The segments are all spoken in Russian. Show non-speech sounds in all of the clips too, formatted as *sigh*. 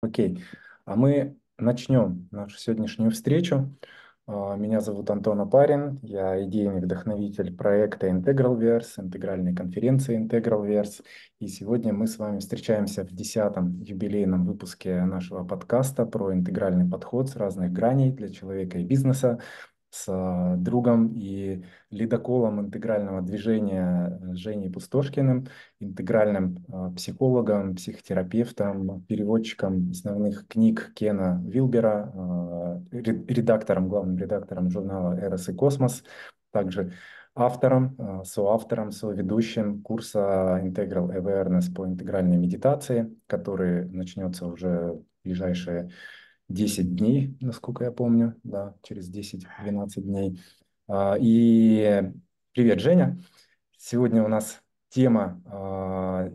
Окей, а мы начнем нашу сегодняшнюю встречу. А, меня зовут Антон Апарин, я идейный вдохновитель проекта IntegralVerse, интегральной конференции IntegralVerse. И сегодня мы с вами встречаемся в 10-м юбилейном выпуске нашего подкаста про интегральный подход с разных граней для человека и бизнеса с э, другом и ледоколом интегрального движения э, Женей Пустошкиным, интегральным э, психологом, психотерапевтом, переводчиком основных книг Кена Вилбера, редактором, главным редактором журнала «Эрос и космос», также автором, соавтором, соведущим курса Integral Awareness по интегральной медитации, который начнется уже в ближайшие 10 дней, насколько я помню, да, через 10-12 дней. А, и привет, Женя. Сегодня у нас тема а,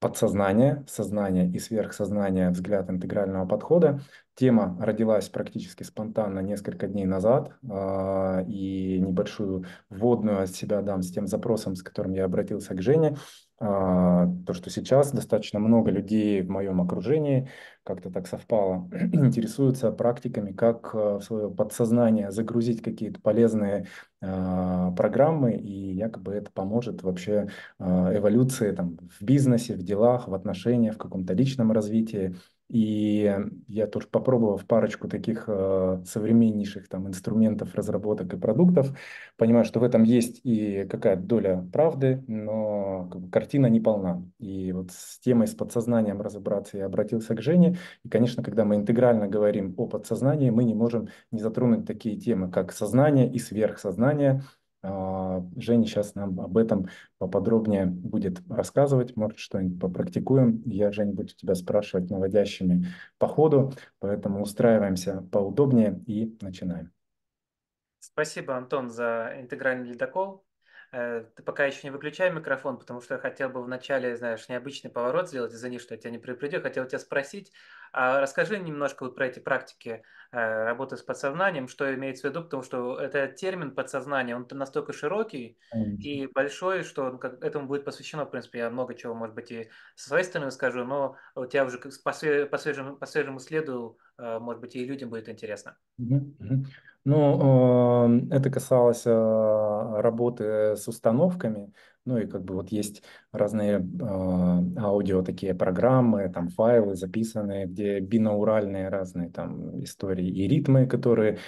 подсознания, сознания и сверхсознание, взгляд интегрального подхода. Тема родилась практически спонтанно несколько дней назад, а, и небольшую вводную от себя дам с тем запросом, с которым я обратился к Жене. А, то, что сейчас достаточно много людей в моем окружении, как-то так совпало, *clears throat* интересуются практиками, как э, в свое подсознание загрузить какие-то полезные а, программы, и якобы это поможет вообще а, эволюции там, в бизнесе, в делах, в отношениях, в каком-то личном развитии. И я тоже попробовал парочку таких э, современнейших там инструментов, разработок и продуктов, понимаю, что в этом есть и какая-то доля правды, но как бы, картина не полна. И вот с темой, с подсознанием разобраться я обратился к Жене. И, конечно, когда мы интегрально говорим о подсознании, мы не можем не затронуть такие темы, как сознание и сверхсознание – а, Женя сейчас нам об этом поподробнее будет рассказывать, может, что-нибудь попрактикуем. Я, Женя буду тебя спрашивать наводящими по ходу, поэтому устраиваемся поудобнее и начинаем. Спасибо, Антон, за интегральный ледокол. Э, ты пока еще не выключай микрофон, потому что я хотел бы вначале, знаешь, необычный поворот сделать, извини, что я тебя не предупредил, хотел тебя спросить, а расскажи немножко вот про эти практики э, работы с подсознанием, что имеется в виду, потому что этот термин подсознание, он настолько широкий и большой, что этому будет посвящено, в принципе, я много чего, может быть, и со своей стороны скажу, но у тебя уже по свежему, по свежему следу Э, может быть, и людям будет интересно. Ну, э, это касалось э, работы с установками. Ну и как бы вот есть разные аудио такие программы, там файлы записанные, где бинауральные разные там истории и ритмы, которые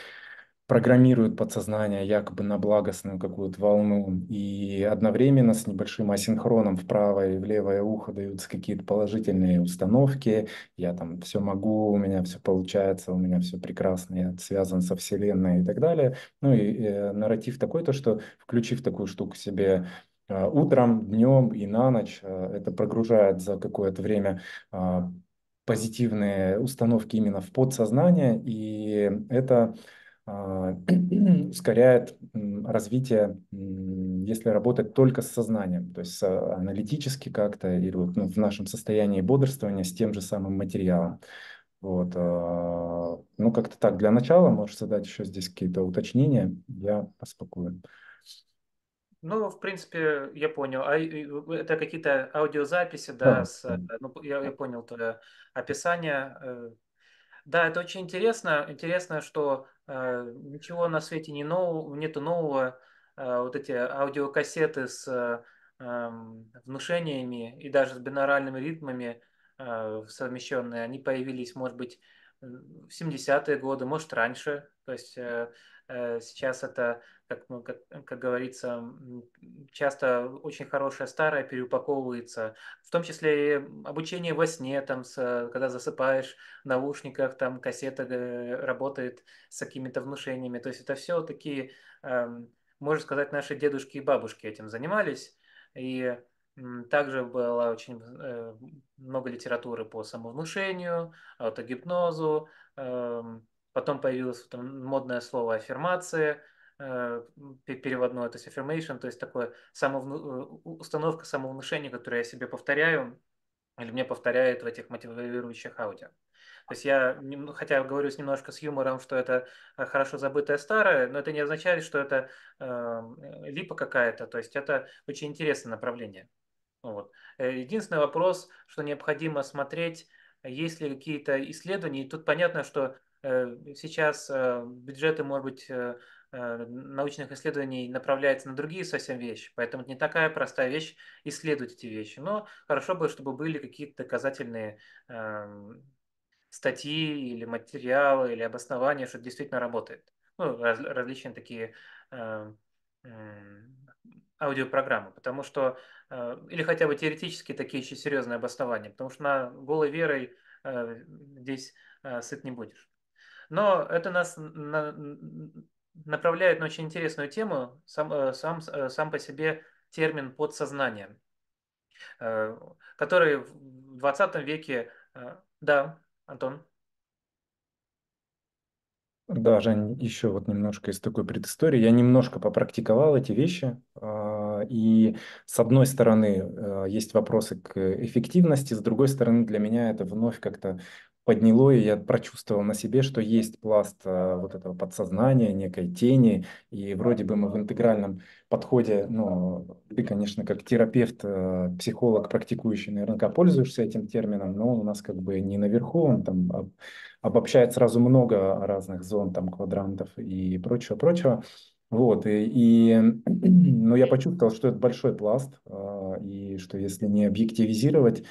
программируют подсознание якобы на благостную какую-то волну, и одновременно с небольшим асинхроном в правое и в левое ухо даются какие-то положительные установки. Я там все могу, у меня все получается, у меня все прекрасно, я связан со Вселенной и так далее. Ну и э, нарратив такой, то что включив такую штуку себе э, утром, днем и на ночь, э, это прогружает за какое-то время э, позитивные установки именно в подсознание, и это а, *clears throat* ускоряет развитие, если работать только с сознанием, то есть а, аналитически как-то или ну, в нашем состоянии бодрствования с тем же самым материалом. Вот. А, ну, как-то так, для начала можешь задать еще здесь какие-то уточнения, я поспокою. Ну, в принципе, я понял. А это какие-то аудиозаписи, да, да. С, э, ну, я, я понял, то описание э, да, это очень интересно. Интересно, что э, ничего на свете не нового, нету нового. Э, вот эти аудиокассеты с э, эм, внушениями и даже с бинаральными ритмами э, совмещенные, они появились, может быть, в 70-е годы, может, раньше. То есть э, э, сейчас это как, ну, как, как говорится, часто очень хорошая старая переупаковывается, в том числе и обучение во сне, там, с, когда засыпаешь в наушниках, там кассета э, работает с какими-то внушениями. То есть это все такие, эм, можно сказать, наши дедушки и бабушки этим занимались. И также было очень э, много литературы по самовнушению, аутогипнозу, эм, Потом появилось модное слово аффирмация Э, переводное, то есть affirmation, то есть такое самовну... Э, установка самовнушения, которую я себе повторяю, или мне повторяет в этих мотивирующих аудио. То есть я, хотя говорю с немножко с юмором, что это э, хорошо забытое старое, но это не означает, что это эм, э, липа какая-то, то есть это очень интересное направление. Вот. Единственный вопрос, что необходимо смотреть, есть ли какие-то исследования, и тут понятно, что сейчас бюджеты, может быть, Э, научных исследований направляется на другие совсем вещи, поэтому не такая простая вещь исследовать эти вещи. Но хорошо бы, чтобы были какие-то доказательные эм, статьи или материалы или обоснования, что это действительно работает. Ну, раз, различные такие э, э, аудиопрограммы, потому что э, или хотя бы теоретически такие еще серьезные обоснования, потому что на голой верой э, здесь э, сыт не будешь. Но это нас направляет на очень интересную тему сам, э, сам, э, сам по себе термин подсознание, э, который в 20 веке... Да, Антон? Да, Жень, еще вот немножко из такой предыстории. Я немножко попрактиковал эти вещи. А, и с одной стороны есть вопросы к эффективности, с другой стороны для меня это вновь как-то подняло, и я прочувствовал на себе, что есть пласт э, вот этого подсознания, некой тени, и вроде бы мы в интегральном подходе, ну, ты, конечно, как терапевт, э, психолог, практикующий, наверняка пользуешься этим термином, но он у нас как бы не наверху, он там обобщает сразу много разных зон, там, квадрантов и прочего-прочего. Вот, и, и но ну, я почувствовал, что это большой пласт, э, и что если не объективизировать,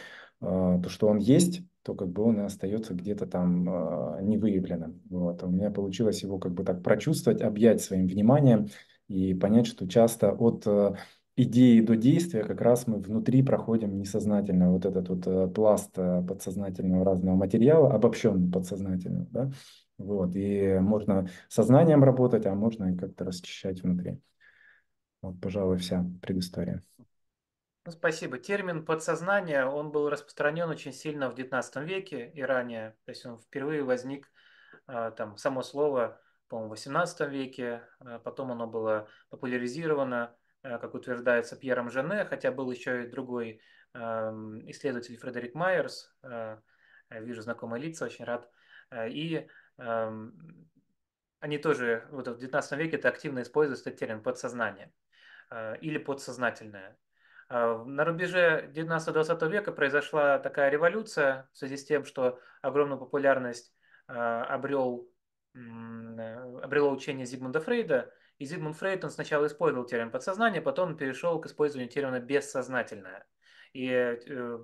а, то, что он есть, то как бы он и остается где-то там э, невыявленным. Вот. У меня получилось его как бы так прочувствовать, объять своим вниманием и понять, что часто от э, идеи до действия как раз мы внутри проходим несознательно вот этот вот э, пласт э, подсознательного разного материала, обобщенный подсознательно, да, вот, и можно сознанием работать, а можно как-то расчищать внутри. Вот, пожалуй, вся предыстория. Ну, спасибо. Термин подсознание, он был распространен очень сильно в XIX веке и ранее. То есть он впервые возник, а, там, само слово, по-моему, в XVIII веке. А потом оно было популяризировано, а, как утверждается, Пьером Жене, хотя был еще и другой исследователь Фредерик Майерс. Вижу знакомые лица, очень рад. И они тоже вот в XIX веке это активно используется этот термин подсознание или подсознательное. А, на рубеже 19-20 века произошла такая революция в связи с тем, что огромную популярность а, обрел, э, обрело учение Зигмунда Фрейда. И Зигмунд Фрейд он сначала использовал термин подсознание, потом перешел к использованию термина бессознательное. И э,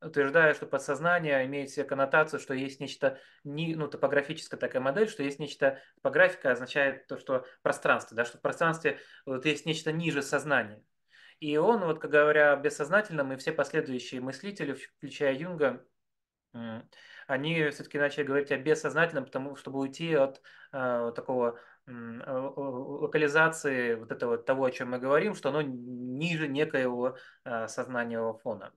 утверждая, что подсознание имеет себе коннотацию, что есть нечто, не, ну, топографическая такая модель, что есть нечто, топографика означает то, что пространство, да, что в пространстве вот, есть нечто ниже сознания. И он, вот, как говоря, бессознательно, и все последующие мыслители, включая Юнга, они все-таки начали говорить о бессознательном, потому чтобы уйти от э, такого э, локализации вот этого того, о чем мы говорим, что оно ниже некоего э, сознанного фона.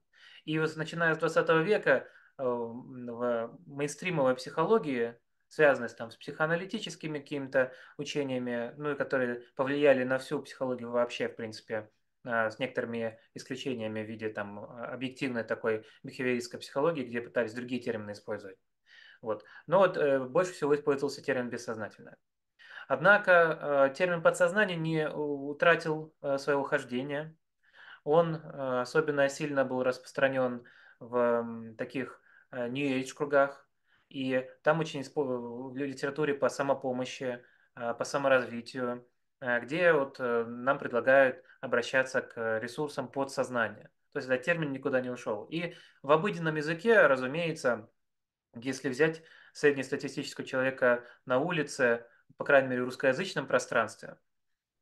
И вот начиная с 20 века э, в мейнстримовой психологии, связанной там, с психоаналитическими какими-то учениями, ну и которые повлияли на всю психологию вообще, в принципе, а, с некоторыми исключениями в виде там, а, объективной такой бихевиористской психологии, где пытались другие термины использовать. Вот. Но вот, э, больше всего использовался термин «бессознательное». Однако э, термин «подсознание» не утратил э, своего хождения. Он э, особенно сильно был распространен в э, таких э, New Age кругах, и там очень в литературе по самопомощи, э, по саморазвитию, Э, где вот э, нам предлагают обращаться к ресурсам подсознания. То есть этот термин никуда не ушел. И в обыденном языке, разумеется, если взять среднестатистического человека на улице, по крайней мере, в русскоязычном пространстве,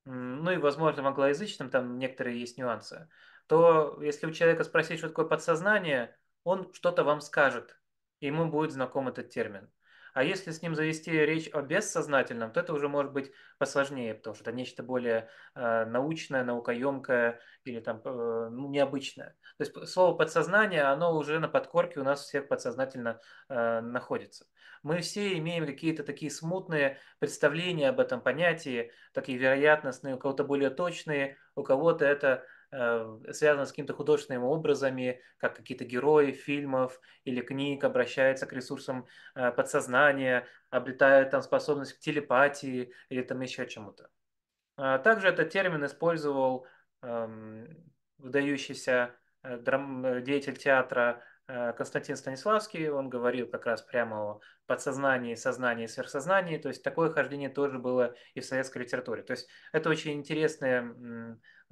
ну и, возможно, в англоязычном, там некоторые есть нюансы, то если у человека спросить, что такое подсознание, он что-то вам скажет, и ему будет знаком этот термин. А если с ним завести речь о бессознательном, то это уже может быть посложнее, потому что это нечто более э, научное, наукоемкое или там э, ну, необычное. То есть слово подсознание, оно уже на подкорке у нас всех подсознательно э, находится. Мы все имеем какие-то такие смутные представления об этом понятии, такие вероятностные, у кого-то более точные, у кого-то это Э, связано с какими-то художественными образами, как какие-то герои фильмов или книг обращаются к ресурсам э, подсознания, обретают там способность к телепатии или там еще чему-то. А также этот термин использовал эм, выдающийся э, деятель театра Константин Станиславский, он говорил как раз прямо о подсознании, сознании, сверхсознании, то есть такое хождение тоже было и в советской литературе. То есть это очень интересное.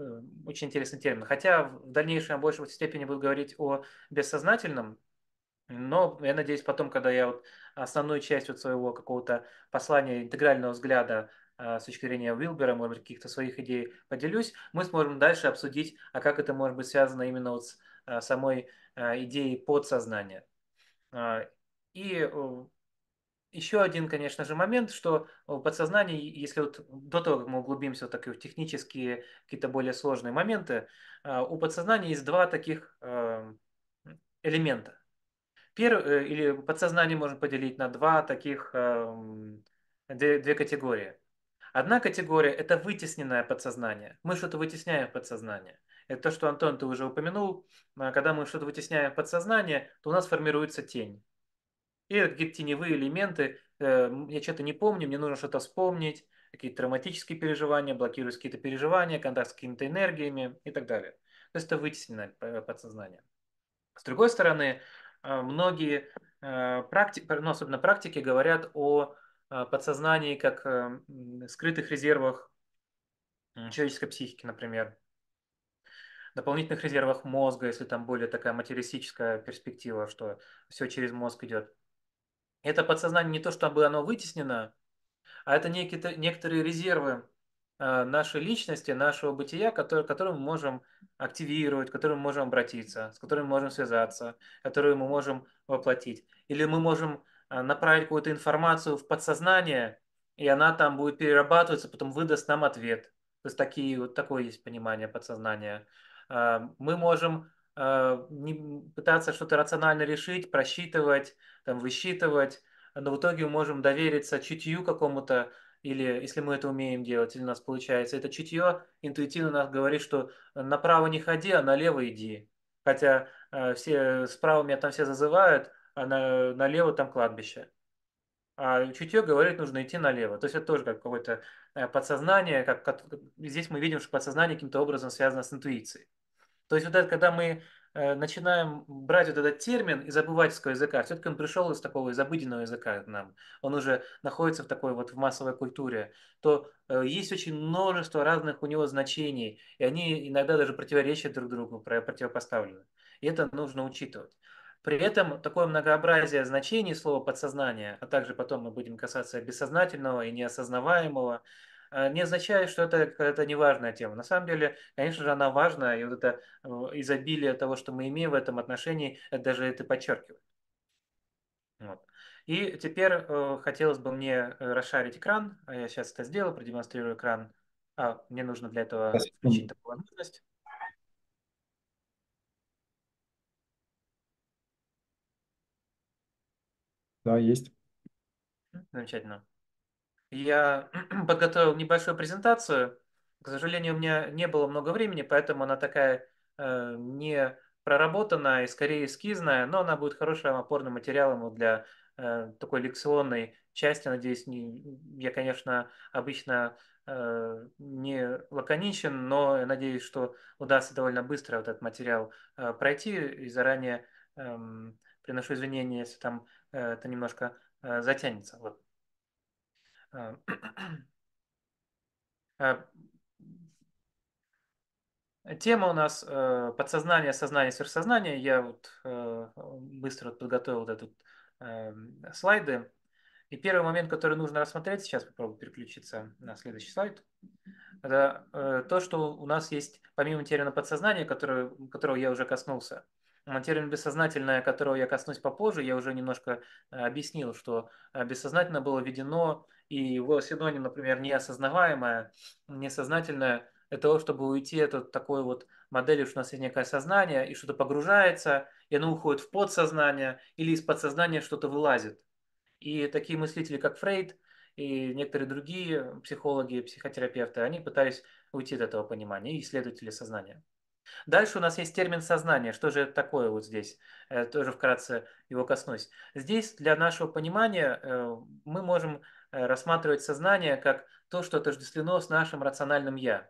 Эм, очень интересный термин. Хотя в дальнейшем я в большей степени буду говорить о бессознательном, но я надеюсь, потом, когда я вот основную часть вот своего какого-то послания, интегрального взгляда а, с точки зрения Уилбера, может быть, каких-то своих идей поделюсь, мы сможем дальше обсудить, а как это может быть связано именно вот с а, самой а, идеей подсознания. И э, еще один, конечно же, момент, что в подсознании, если вот до того, как мы углубимся вот такие в технические какие-то более сложные моменты, э, у подсознания есть два таких эм, элемента. Первый, э, или подсознание можно поделить на два таких, эм, две, две категории. Одна категория – это вытесненное подсознание. Мы что-то вытесняем в подсознание. Это то, что, Антон, ты уже упомянул. Э, когда мы что-то вытесняем в подсознание, то у нас формируется тень. И это какие-то теневые элементы. Э, я что-то не помню, мне нужно что-то вспомнить, какие-то травматические переживания, блокируются какие-то переживания, контакт с какими-то энергиями и так далее. То есть это вытеснено э, подсознание. С другой стороны, э, многие практики, ну, особенно практики, говорят о подсознании как скрытых резервах человеческой психики, например, дополнительных резервах мозга, если там более такая материалистическая перспектива, что все через мозг идет это подсознание не то, чтобы оно вытеснено, а это некие, некоторые резервы а, нашей личности, нашего бытия, который, которым мы можем активировать, к которым мы можем обратиться, с которым мы можем связаться, которые мы можем воплотить. Или мы можем а, направить какую-то информацию в подсознание, и она там будет перерабатываться, потом выдаст нам ответ. То есть такие, вот такое есть понимание подсознания. А, мы можем пытаться что-то рационально решить, просчитывать, там, высчитывать, но в итоге мы можем довериться чутью какому-то, или если мы это умеем делать, или у нас получается, это чутье интуитивно нас говорит, что направо не ходи, а налево иди. Хотя э, все справа меня там все зазывают, а на, налево там кладбище. А чутье говорит, нужно идти налево. То есть это тоже как какое-то э, подсознание, как, как здесь мы видим, что подсознание каким-то образом связано с интуицией. То есть вот это, когда мы Э, начинаем брать вот этот термин из обывательского языка. Все-таки он пришел из такого, из обыденного языка к нам. Он уже находится в такой вот в массовой культуре. То э, есть очень множество разных у него значений, и они иногда даже противоречат друг другу, противопоставлены. И это нужно учитывать. При этом такое многообразие значений слова подсознание, а также потом мы будем касаться бессознательного и неосознаваемого, а, не означает, что это это то неважная тема. На самом деле, конечно же, она важная. и вот это изобилие того, что мы имеем в этом отношении, это даже это подчеркивает. Вот. И теперь э, хотелось бы мне э, расшарить экран. А я сейчас это сделаю, продемонстрирую экран. А, мне нужно для этого включить такую возможность. Да, есть. Замечательно я *clears throat* подготовил небольшую презентацию. К сожалению, у меня не было много времени, поэтому она такая э, не проработанная и скорее эскизная, но она будет хорошим опорным материалом для э, такой лекционной части. Надеюсь, не, я, конечно, обычно э, не лаконичен, но я надеюсь, что удастся довольно быстро вот этот материал э, пройти и заранее э, приношу извинения, если там э, это немножко э, затянется. Вот. Э, *clears throat* э, тема у нас э, подсознание, сознание, сверхсознание. Я вот быстро подготовил да, тут слайды. И первый момент, который нужно рассмотреть, сейчас попробую переключиться на следующий слайд, это то, что у нас есть, помимо термина подсознания, который, которого я уже коснулся, термин бессознательное, которого я коснусь попозже, я уже немножко объяснил, что бессознательно было введено и его синоним, например, неосознаваемое, несознательное, для того, чтобы уйти от, такой вот модели, что у нас есть некое сознание, и что-то погружается, и оно уходит в подсознание, или из подсознания что-то вылазит. И такие мыслители, как Фрейд, и некоторые другие психологи, психотерапевты, они пытались уйти от этого понимания, и исследователи сознания. Дальше у нас есть термин сознание. Что же это такое вот здесь? Э, тоже вкратце его коснусь. Здесь для нашего понимания э, мы можем Э, рассматривать сознание как то, что отождествлено с нашим рациональным «я».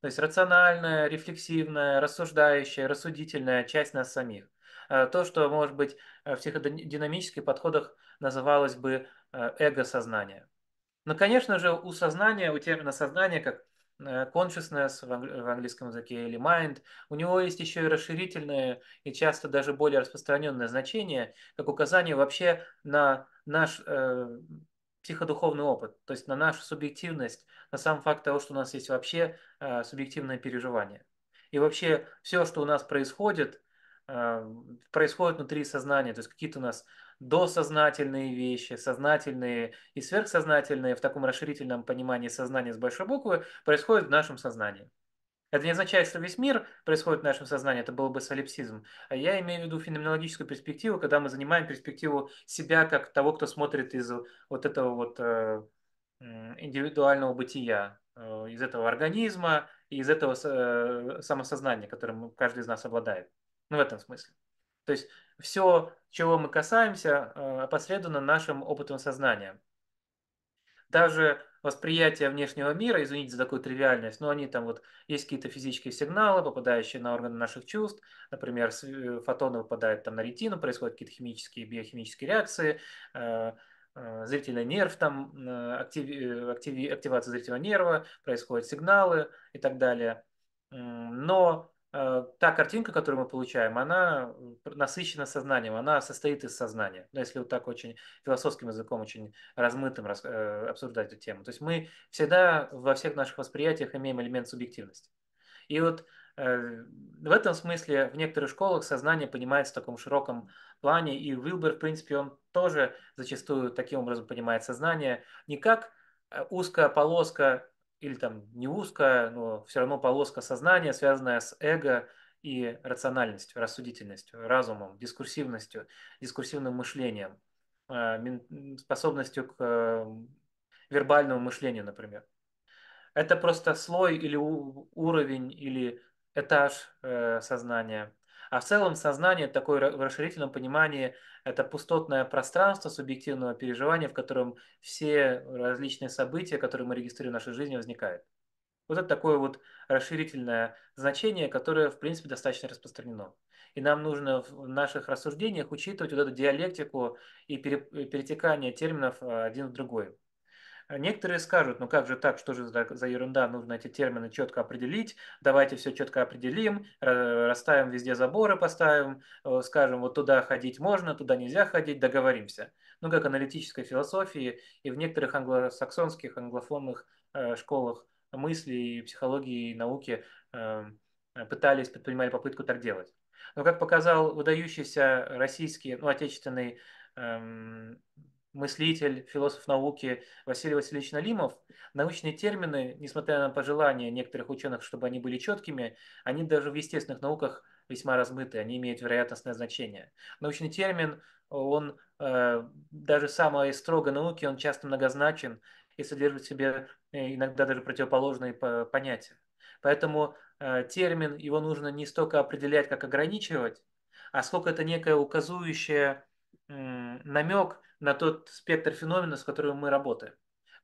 То есть рациональная, рефлексивная, рассуждающая, рассудительная часть нас самих. Э, то, что, может быть, э, в психодинамических подходах называлось бы эго-сознание. Но, конечно же, у сознания, у термина сознания как consciousness в, английском языке или mind, у него есть еще и расширительное и часто даже более распространенное значение, как указание вообще на наш психодуховный опыт, то есть на нашу субъективность, на сам факт того, что у нас есть вообще э, субъективное переживание. И вообще все, что у нас происходит, э, происходит внутри сознания, то есть какие-то у нас досознательные вещи, сознательные и сверхсознательные в таком расширительном понимании сознания с большой буквы происходят в нашем сознании. Это не означает, что весь мир происходит в нашем сознании, это был бы солипсизм. А я имею в виду феноменологическую перспективу, когда мы занимаем перспективу себя как того, кто смотрит из вот этого вот э, индивидуального бытия, э, из этого организма и из этого э, самосознания, которым каждый из нас обладает. Ну, в этом смысле. То есть все, чего мы касаемся, э, опосредовано нашим опытом сознания. Даже Восприятие внешнего мира, извините за такую тривиальность, но они там вот есть какие-то физические сигналы, попадающие на органы наших чувств, например, э, фотоны выпадают там на ретину, происходят какие-то химические, биохимические реакции, э, э, зрительный нерв, там актив, актив, активация зрительного нерва, происходят сигналы и так далее. Но Э, та картинка, которую мы получаем, она насыщена сознанием, она состоит из сознания. Но ну, если вот так очень философским языком, очень размытым раз, э, обсуждать эту тему. То есть мы всегда во всех наших восприятиях имеем элемент субъективности. И вот э, в этом смысле в некоторых школах сознание понимается в таком широком плане, и Уилбер, в принципе, он тоже зачастую таким образом понимает сознание не как э, узкая полоска или там не узкая, но все равно полоска сознания, связанная с эго и рациональностью, рассудительностью, разумом, дискурсивностью, дискурсивным мышлением, а, способностью к эм, вербальному мышлению, например. Это просто слой или уровень или этаж э, сознания – а в целом сознание, такое в расширительном понимании, это пустотное пространство субъективного переживания, в котором все различные события, которые мы регистрируем в нашей жизни, возникают. Вот это такое вот расширительное значение, которое, в принципе, достаточно распространено. И нам нужно в наших рассуждениях учитывать вот эту диалектику и перетекание терминов а, один в другой. Некоторые скажут, ну как же так, что же за, за ерунда, нужно эти термины четко определить, давайте все четко определим, расставим везде заборы, поставим, э, скажем, вот туда ходить можно, туда нельзя ходить, договоримся. Ну как аналитической философии и в некоторых англосаксонских, англофонных э, школах мысли психологии и науки э, пытались, предпринимали попытку так делать. Но как показал выдающийся российский, ну, отечественный эм, мыслитель, философ науки Василий Васильевич Налимов, научные термины, несмотря на пожелания некоторых ученых, чтобы они были четкими, они даже в естественных науках весьма размыты, они имеют вероятностное значение. Научный термин, он э, даже самой строгой науки, он часто многозначен и содержит в себе э, иногда даже противоположные понятия. Поэтому э, термин, его нужно не столько определять, как ограничивать, а сколько это некое указующее намек на тот спектр феноменов, с которым мы работаем.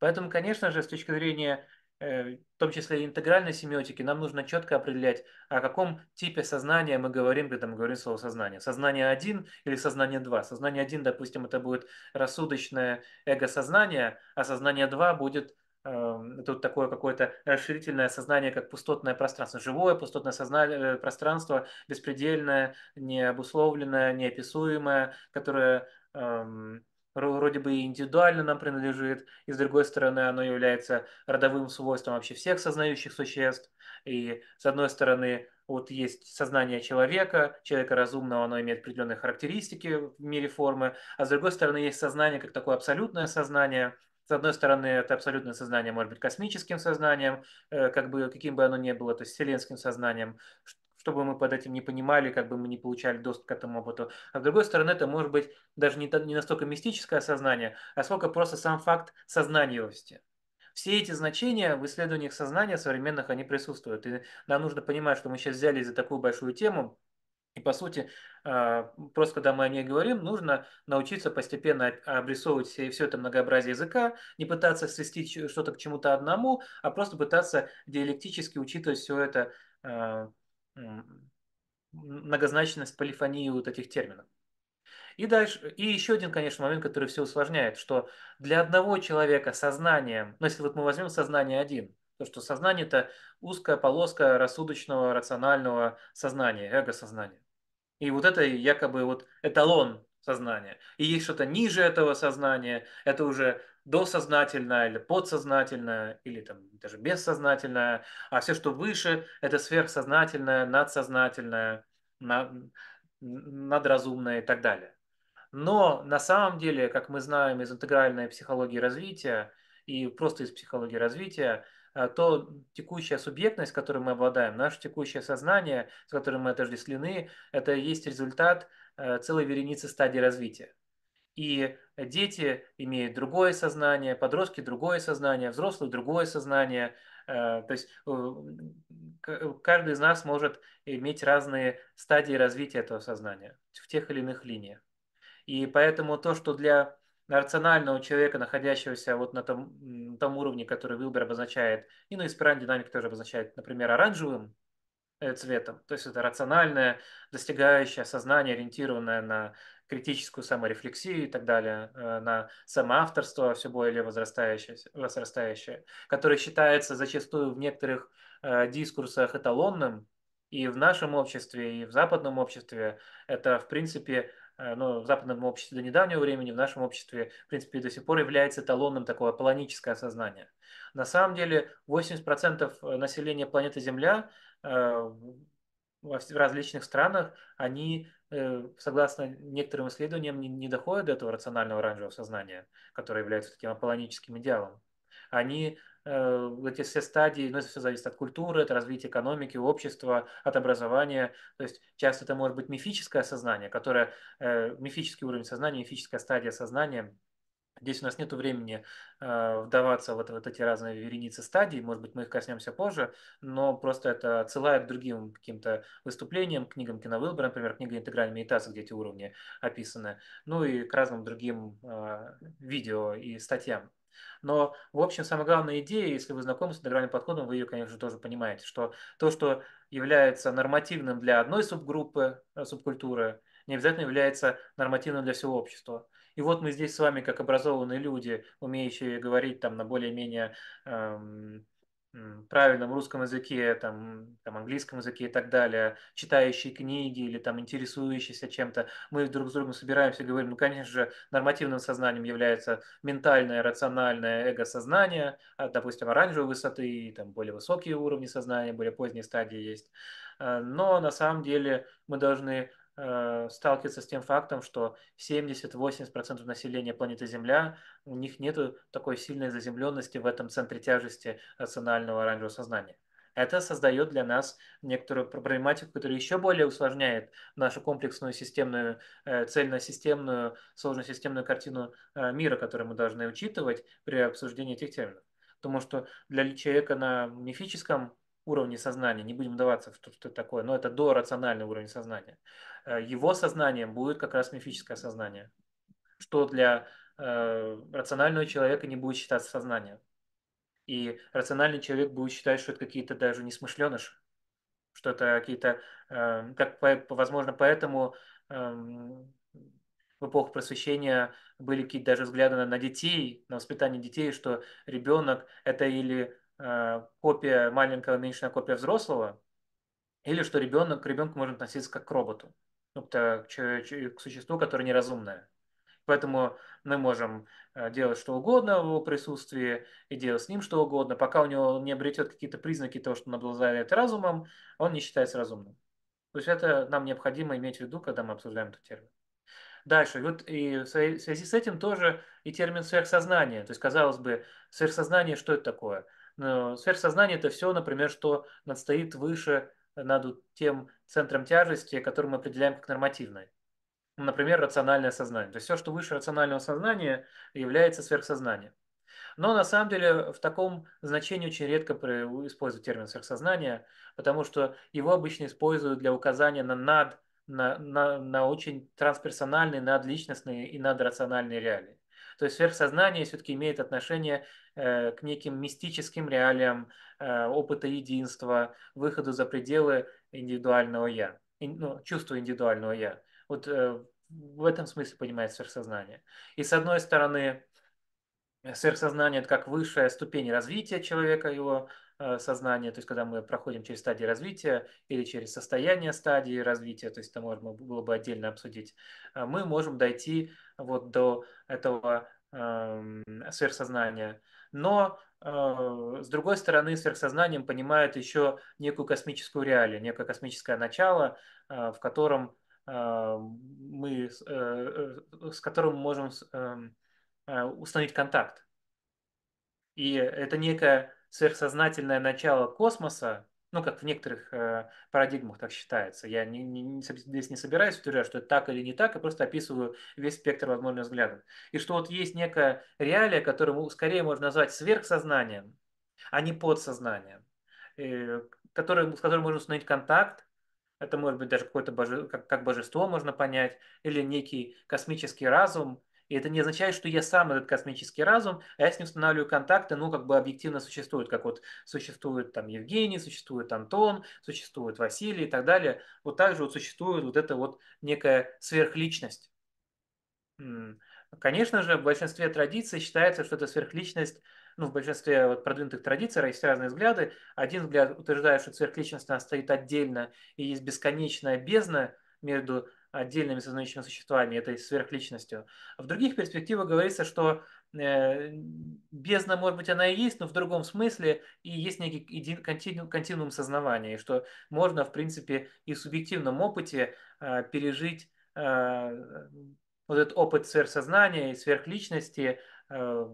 Поэтому, конечно же, с точки зрения э, в том числе и интегральной семиотики, нам нужно четко определять, о каком типе сознания мы говорим, когда мы говорим слово сознание. Сознание 1 или сознание 2. Сознание 1, допустим, это будет рассудочное эго-сознание, а сознание 2 будет это эм, вот такое какое-то расширительное сознание, как пустотное пространство, живое пустотное сознание, э, пространство, беспредельное, необусловленное, неописуемое, которое эм, вроде бы и индивидуально нам принадлежит, и с другой стороны оно является родовым свойством вообще всех сознающих существ, и с одной стороны вот есть сознание человека, человека разумного, оно имеет определенные характеристики в мире формы, а с другой стороны есть сознание как такое абсолютное сознание – с одной стороны, это абсолютное сознание может быть космическим сознанием, э, как бы, каким бы оно ни было, то есть вселенским сознанием, чтобы мы под этим не понимали, как бы мы не получали доступ к этому опыту. А с другой стороны, это может быть даже не, не настолько мистическое сознание, а сколько просто сам факт сознаниевости. Все эти значения в исследованиях сознания современных, они присутствуют. И нам нужно понимать, что мы сейчас взяли за такую большую тему, и по сути, а, просто когда мы о ней говорим, нужно научиться постепенно обрисовывать все, все это многообразие языка, не пытаться свести что-то к чему-то одному, а просто пытаться диалектически учитывать все это а, многозначность, полифонию вот этих терминов. И дальше, и еще один, конечно, момент, который все усложняет, что для одного человека сознание, ну если вот мы возьмем сознание один, то что сознание это узкая полоска рассудочного, рационального сознания, эго-сознания. И вот это якобы вот эталон сознания. И есть что-то ниже этого сознания, это уже досознательное или подсознательное, или там даже бессознательное, а все, что выше, это сверхсознательное, надсознательное, над, надразумное и так далее. Но на самом деле, как мы знаем из интегральной психологии развития и просто из психологии развития, Э, то текущая субъектность, которой мы обладаем, наше текущее сознание, с которым мы отождествлены, это и есть результат э, целой вереницы стадий развития. И дети имеют другое сознание, подростки другое сознание, взрослые другое сознание. Э, то есть каждый из нас может иметь разные стадии развития этого сознания в тех или иных линиях. И поэтому то, что для рационального человека, находящегося вот на том, на том уровне, который Вилбер обозначает, и на эсперант динамик тоже обозначает, например, оранжевым э, цветом. То есть это рациональное, достигающее сознание, ориентированное на критическую саморефлексию и так далее, э, на самоавторство все более возрастающее, возрастающее которое считается зачастую в некоторых э, дискурсах эталонным, и в нашем обществе, и в западном обществе это, в принципе, ну, в западном обществе до недавнего времени, в нашем обществе, в принципе, до сих пор является эталонным такого аполлоническое сознание. На самом деле 80% э, населения планеты Земля э, в различных странах, они, согласно некоторым исследованиям, не доходят до этого рационального оранжевого сознания, которое является таким аполлоническим идеалом они э, эти все стадии, ну, это все зависит от культуры, от развития экономики, общества, от образования. То есть часто это может быть мифическое сознание, которое, э, мифический уровень сознания, мифическая стадия сознания. Здесь у нас нет времени э, вдаваться в, это, вот эти разные вереницы стадий, может быть, мы их коснемся позже, но просто это отсылает к другим каким-то выступлениям, книгам киновыбора, например, книга «Интегральная медитация», где эти уровни описаны, ну и к разным другим видео и статьям. Но, в общем, самая главная идея, если вы знакомы с интегральным подходом, вы ее, конечно, тоже понимаете, что то, что является нормативным для одной субгруппы, э, субкультуры, не обязательно является нормативным для всего общества. И вот мы здесь с вами, как образованные люди, умеющие говорить там на более-менее эм, правильном русском языке, там, там, английском языке и так далее, читающие книги или там интересующиеся чем-то, мы друг с другом собираемся и говорим, ну, конечно же, нормативным сознанием является ментальное, рациональное эго-сознание, а, допустим, оранжевой высоты, там более высокие уровни сознания, более поздние стадии есть. А, но на самом деле мы должны Э, сталкивается с тем фактом, что 70-80% населения планеты Земля, у них нет такой сильной заземленности в этом центре тяжести рационального оранжевого сознания. Это создает для нас некоторую проблематику, которая еще более усложняет нашу комплексную системную, э, цельно-системную, сложно-системную картину э, мира, которую мы должны учитывать при обсуждении этих терминов. Потому что для человека на мифическом уровне сознания, не будем в то, что это такое, но это до рационального уровня сознания. Э, его сознанием будет как раз мифическое сознание, что для э, рационального человека не будет считаться сознанием. И рациональный человек будет считать, что это какие-то даже несмышленыши, что это какие-то, э, как по, возможно, поэтому э, в эпоху просвещения были какие-то даже взгляды на, на детей, на воспитание детей, что ребенок это или э, копия маленького уменьшенная копия взрослого, или что ребенок к ребенку можно относиться как к роботу. Ну, к, к существу, которое неразумное. Поэтому мы можем э, делать что угодно в его присутствии и делать с ним что угодно. Пока у него не обретет какие-то признаки того, что он обладает разумом, он не считается разумным. То есть это нам необходимо иметь в виду, когда мы обсуждаем этот термин. Дальше, вот и в связи с этим тоже и термин сверхсознание. То есть, казалось бы, сверхсознание что это такое? Но ну, сверхсознание это все, например, что надстоит выше над тем центром тяжести, который мы определяем как нормативное. Например, рациональное сознание. То есть все, что выше рационального сознания, является сверхсознанием. Но на самом деле в таком значении очень редко используют термин сверхсознание, потому что его обычно используют для указания на над, на, на, на очень трансперсональные, надличностные и надрациональные реалии. То есть сверхсознание все-таки имеет отношение э, к неким мистическим реалиям э, опыта единства, выходу за пределы индивидуального я, ну, чувства индивидуального я. Вот э, в этом смысле понимает сверхсознание. И с одной стороны, сверхсознание – это как высшая ступень развития человека, его Э, сознания, то есть когда мы проходим через стадии развития или через состояние стадии развития, то есть это можно было бы отдельно обсудить, э, мы можем дойти вот до этого эм, сверхсознания. Но э, с другой стороны, сверхсознанием понимают еще некую космическую реалию, некое космическое начало, в котором мы, с которым мы можем эм, установить контакт. И это некая сверхсознательное начало космоса, ну, как в некоторых э, парадигмах так считается. Я не, не, не, здесь не собираюсь утверждать, что это так или не так, я просто описываю весь спектр возможных взглядов. И что вот есть некая реалия, которую скорее можно назвать сверхсознанием, а не подсознанием, э, который, с которым можно установить контакт, это может быть даже какое-то боже, как, как божество можно понять, или некий космический разум – и это не означает, что я сам этот космический разум, а я с ним устанавливаю контакты, ну, как бы объективно существует, как вот существует там Евгений, существует Антон, существует Василий и так далее. Вот также вот существует вот эта вот некая сверхличность. Конечно же, в большинстве традиций считается, что эта сверхличность ну, в большинстве вот продвинутых традиций есть разные взгляды. Один взгляд утверждает, что сверхличность она стоит отдельно, и есть бесконечная бездна между отдельными сознающими существами, этой сверхличностью. А в других перспективах говорится, что э, бездна, может быть, она и есть, но в другом смысле, и есть некий един, континуум, континуум сознавания, и что можно, в принципе, и в субъективном опыте э, пережить э, вот этот опыт сверхсознания и сверхличности э,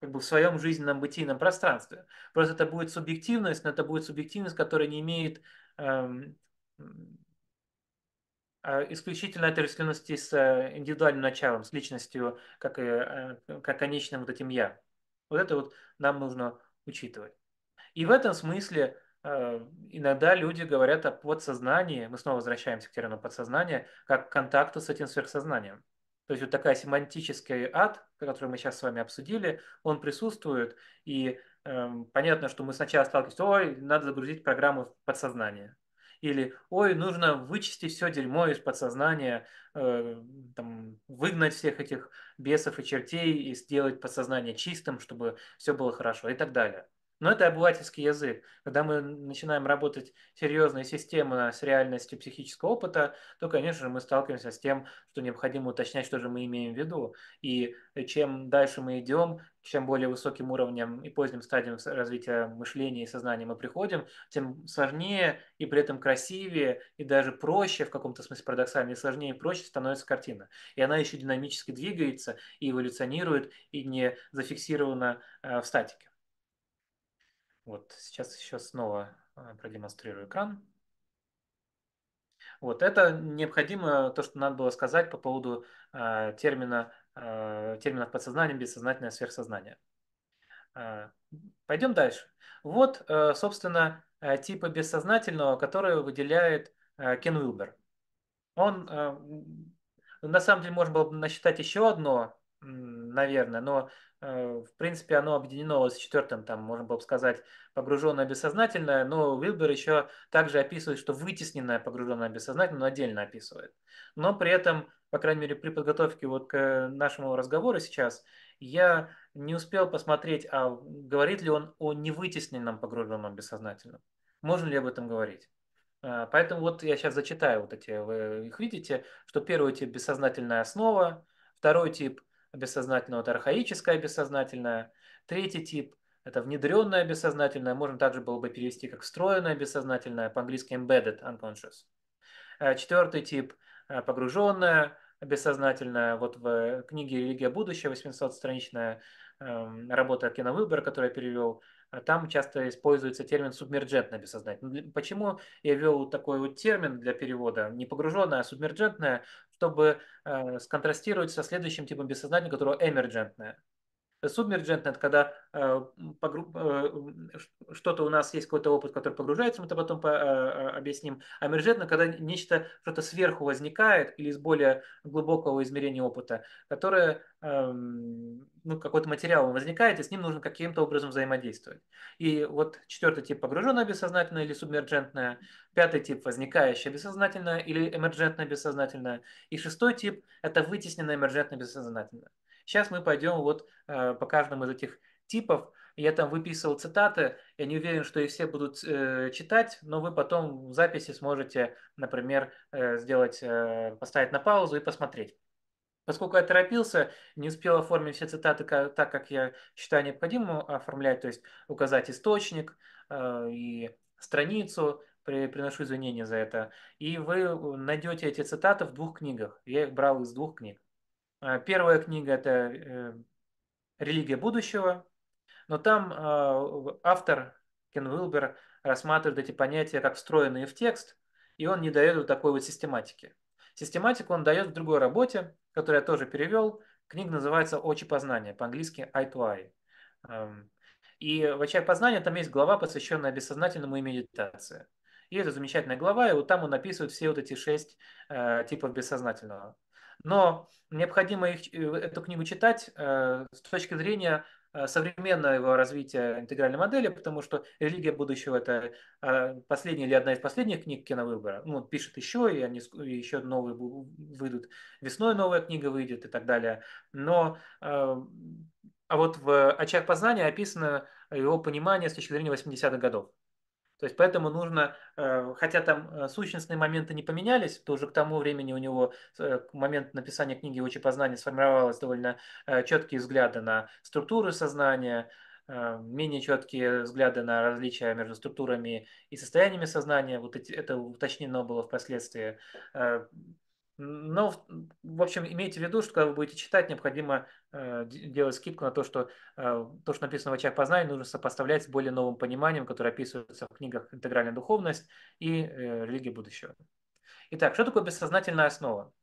как бы в своем жизненном бытийном пространстве. Просто это будет субъективность, но это будет субъективность, которая не имеет эм, Э, исключительно этой отрезвленности с э, индивидуальным началом, с личностью, как, и, как э, конечным вот этим «я». Вот это вот нам нужно учитывать. И в этом смысле иногда люди говорят о подсознании, мы снова возвращаемся к термину подсознания как к контакту с этим сверхсознанием. То есть вот такая семантический ад, который мы сейчас с вами обсудили, он присутствует, и э, понятно, что мы сначала сталкиваемся, ой, надо загрузить программу в подсознание или «Ой, нужно вычистить все дерьмо из подсознания, э, там, выгнать всех этих бесов и чертей и сделать подсознание чистым, чтобы все было хорошо» и так далее. Но это обывательский язык. Когда мы начинаем работать серьезные системы с реальностью психического опыта, то, конечно же, мы сталкиваемся с тем, что необходимо уточнять, что же мы имеем в виду. И чем дальше мы идем, чем более высоким уровнем и поздним стадиям развития мышления и сознания мы приходим, тем сложнее и при этом красивее и даже проще, в каком-то смысле парадоксально, и сложнее и проще становится картина. И она еще динамически двигается и эволюционирует, и не зафиксирована э, в статике. Вот сейчас еще снова э, продемонстрирую экран. Вот это необходимо, то, что надо было сказать по поводу э, термина, э, терминов подсознания, бессознательное, сверхсознание. Э, пойдем дальше. Вот, э, собственно, э, типы бессознательного, которые выделяет э, Кен Уилбер. Он, э, на самом деле, можно было бы насчитать еще одно наверное, но э, в принципе оно объединено с четвертым, там можно было бы сказать, погруженное бессознательное, но Уилбер еще также описывает, что вытесненное погруженное бессознательное, но отдельно описывает. Но при этом, по крайней мере, при подготовке вот к нашему разговору сейчас, я не успел посмотреть, а говорит ли он о невытесненном погруженном бессознательном. Можно ли об этом говорить? Э, поэтому вот я сейчас зачитаю вот эти, вы их видите, что первый тип – бессознательная основа, второй тип – бессознательного – это архаическое бессознательное. Третий тип – это внедренное бессознательное, можно также было бы перевести как встроенное бессознательное, по-английски embedded unconscious. Э, Четвертый тип – э, погруженное бессознательное. Вот в книге «Религия будущего» 800-страничная эм, работа Кена Выбора, которую я перевел, а там часто используется термин субмерджентное бессознательное. Ну, почему я ввел такой вот термин для перевода, не погруженное, а субмерджентное, чтобы э, сконтрастировать со следующим типом бессознательного, которое эмерджентное. Субмерджентное, когда э, погру... э, что-то у нас есть, какой-то опыт, который погружается, мы это потом по, э, э объясним. А эмержентно – когда нечто, что-то сверху возникает или из более глубокого измерения опыта, которое, эм, ну, какой-то материал возникает, и с ним нужно каким-то образом взаимодействовать. И вот четвертый тип – погруженное бессознательное или субмержентное. Пятый тип – возникающее бессознательное или эмержентное бессознательное. И шестой тип – это вытесненное эмержентное бессознательное. Сейчас мы пойдем вот э, по каждому из этих типов. Я там выписывал цитаты, я не уверен, что их все будут э, читать, но вы потом в записи сможете, например, э, сделать, поставить на паузу и посмотреть. Поскольку я торопился, не успел оформить все цитаты так, как я считаю необходимо оформлять, то есть указать источник и страницу, приношу извинения за это. И вы найдете эти цитаты в двух книгах. Я их брал из двух книг. Э, первая книга – это э, «Религия будущего», но там э, автор Кен Уилбер рассматривает эти понятия как встроенные в текст, и он не дает вот такой вот систематики. Систематику он дает в другой работе, которую я тоже перевел. Книга называется «Очи познания», по-английски «Eye to Eye». Эм, и в «Очах познания» там есть глава, посвященная бессознательному и медитации. И это замечательная глава, и вот там он описывает все вот эти шесть э, типов бессознательного но необходимо их, э, эту книгу читать э, с точки зрения э, современного развития интегральной модели, потому что «Религия будущего» – это последняя или одна из последних книг киновыбора. Ну, пишет еще, и они и еще новые выйдут. Весной новая книга выйдет и так далее. Но а вот в «Очах познания» описано его понимание с точки зрения 80-х годов. То есть поэтому нужно, э, хотя там э, сущностные моменты не поменялись, то уже к тому времени у него э, к моменту написания книги «Учи познания» сформировалось довольно четкие взгляды на структуры сознания, менее четкие взгляды на различия между структурами и состояниями сознания. Вот это уточнено было впоследствии. Но, в общем, имейте в виду, что когда вы будете читать, необходимо э, делать скидку на то, что э, то, что написано в «Очах познания», нужно сопоставлять с более новым пониманием, которое описывается в книгах «Интегральная духовность» и э, «Религия будущего». Итак, что такое бессознательная основа?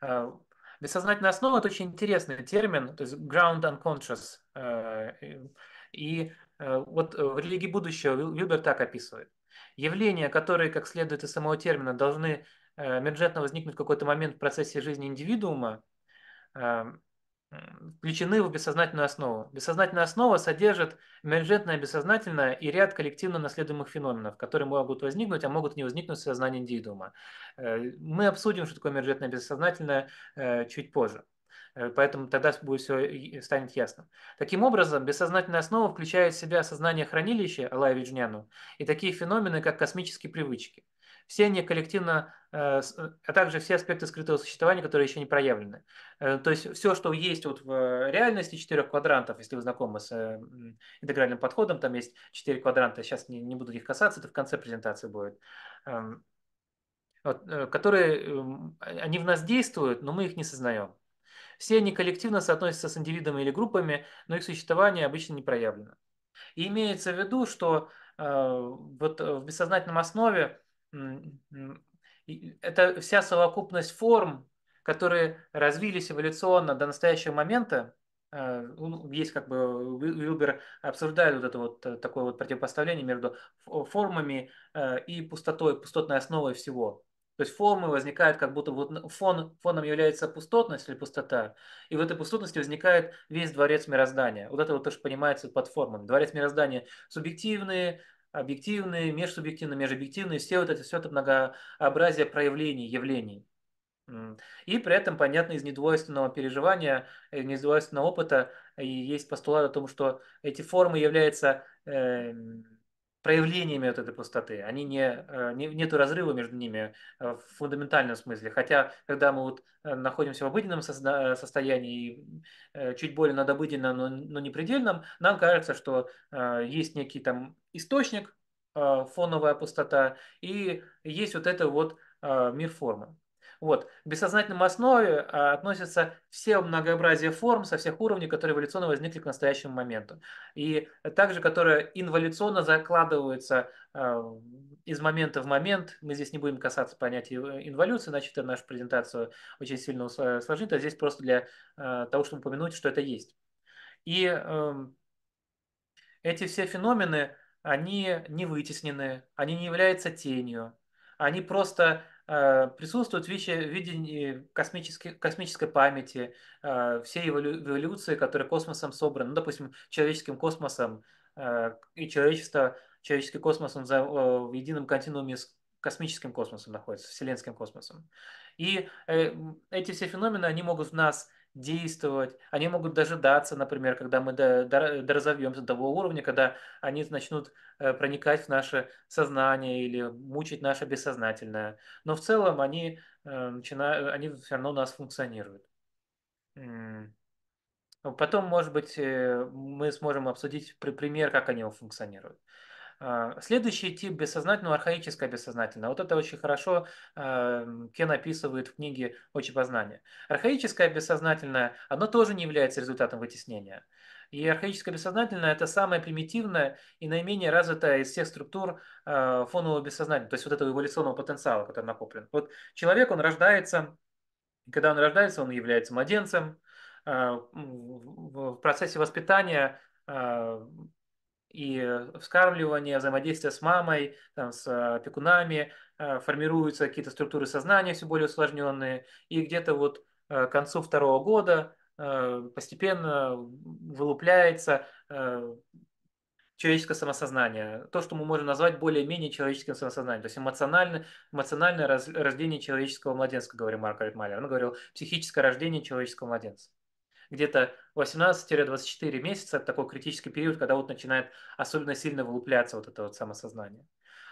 Э, бессознательная основа – это очень интересный термин, то есть ground unconscious. Э, и э, вот в «Религии будущего» Вилбер так описывает. Явления, которые, как следует из самого термина, должны Э, Мерджетно в какой-то момент в процессе жизни индивидуума, эм, включены в бессознательную основу. Бессознательная основа содержит эмерджентное, бессознательное и ряд коллективно наследуемых феноменов, которые могут возникнуть, а могут не возникнуть в сознании индивидуума. Э, мы обсудим, что такое эмерджентное, бессознательное э, чуть позже. Поэтому тогда будет все станет ясно. Таким образом, бессознательная основа включает в себя сознание хранилища Алая Виджняну и такие феномены, как космические привычки – все они коллективно, э, э, а также все аспекты скрытого существования, которые еще не проявлены. Э, то есть все, что есть вот в реальности четырех квадрантов, если вы знакомы с интегральным подходом, там есть четыре квадранта, сейчас не, не буду их касаться, это в конце презентации будет эм, вот, которые, эм, а, они в нас действуют, но мы их не сознаем. Все они коллективно соотносятся с индивидами или группами, но их существование обычно не проявлено. И имеется в виду, что э, вот в бессознательном основе это вся совокупность форм, которые развились эволюционно до настоящего момента, э, ну, есть как бы Вилбер обсуждает вот это вот э, такое вот противопоставление между формами э, и пустотой, пустотной основой всего. То есть формы возникают как будто вот фон, фоном является пустотность или пустота, и в этой пустотности возникает весь дворец мироздания. Вот это вот тоже понимается под формами. Дворец мироздания субъективные, объективные, межсубъективные, межобъективные, все вот это, все это многообразие проявлений, явлений. И при этом, понятно, из недвойственного переживания, из недвойственного опыта есть постулат о том, что эти формы являются эм, проявлениями вот этой пустоты, они не, э, не нету разрыва между ними э, в фундаментальном смысле. Хотя, когда мы вот э, находимся в обыденном состоянии, чуть более надобыденно, но, но не предельном, нам кажется, что есть некий там источник, фоновая пустота, и есть вот это вот мир формы. Вот. К бессознательной основе а, относятся все многообразие форм со всех уровней, которые эволюционно возникли к настоящему моменту. И также, которые инволюционно закладываются а, из момента в момент. Мы здесь не будем касаться понятия э, инволюции, значит, это нашу презентацию очень сильно усложнит, а здесь просто для а, того, чтобы упомянуть, что это есть. И эм, эти все феномены, они не вытеснены, они не являются тенью, они просто Э, присутствуют вещи в виде космической, космической памяти, э, все эволюции, которые космосом собрана. Ну, допустим, человеческим космосом э, и человечество, человеческий космос он в едином континууме с космическим космосом находится, вселенским космосом. И эти все феномены, они могут в нас действовать, они могут дожидаться, например, когда мы доразовьемся до того уровня, когда они начнут э, проникать в наше сознание или мучить наше бессознательное. Но в целом они, э, начинают, они все равно у нас функционируют. Потом, может быть, э, мы сможем обсудить пример, как они функционируют. А, следующий тип бессознательного, ну, архаическое бессознательное. Вот это очень хорошо эм, Кен описывает в книге «Очи познания». Архаическое бессознательное, оно тоже не является результатом вытеснения. И архаическое бессознательное – это самое примитивное и наименее развитое из всех структур э, фонового бессознания то есть вот этого эволюционного потенциала, который накоплен. Вот человек, он рождается, когда он рождается, он является младенцем, э, в процессе воспитания э, и э, вскармливание, взаимодействие с мамой, там, с э, опекунами, э, формируются какие-то структуры сознания все более усложненные, и где-то вот к концу второго года постепенно вылупляется человеческое самосознание, то, что мы можем назвать более-менее человеческим самосознанием, то есть эмоционально, эмоциональное рождение человеческого младенца, говорил Марк Малер. Он говорил, психическое рождение человеческого младенца где-то 18-24 месяца, такой критический период, когда вот начинает особенно сильно вылупляться вот это вот самосознание.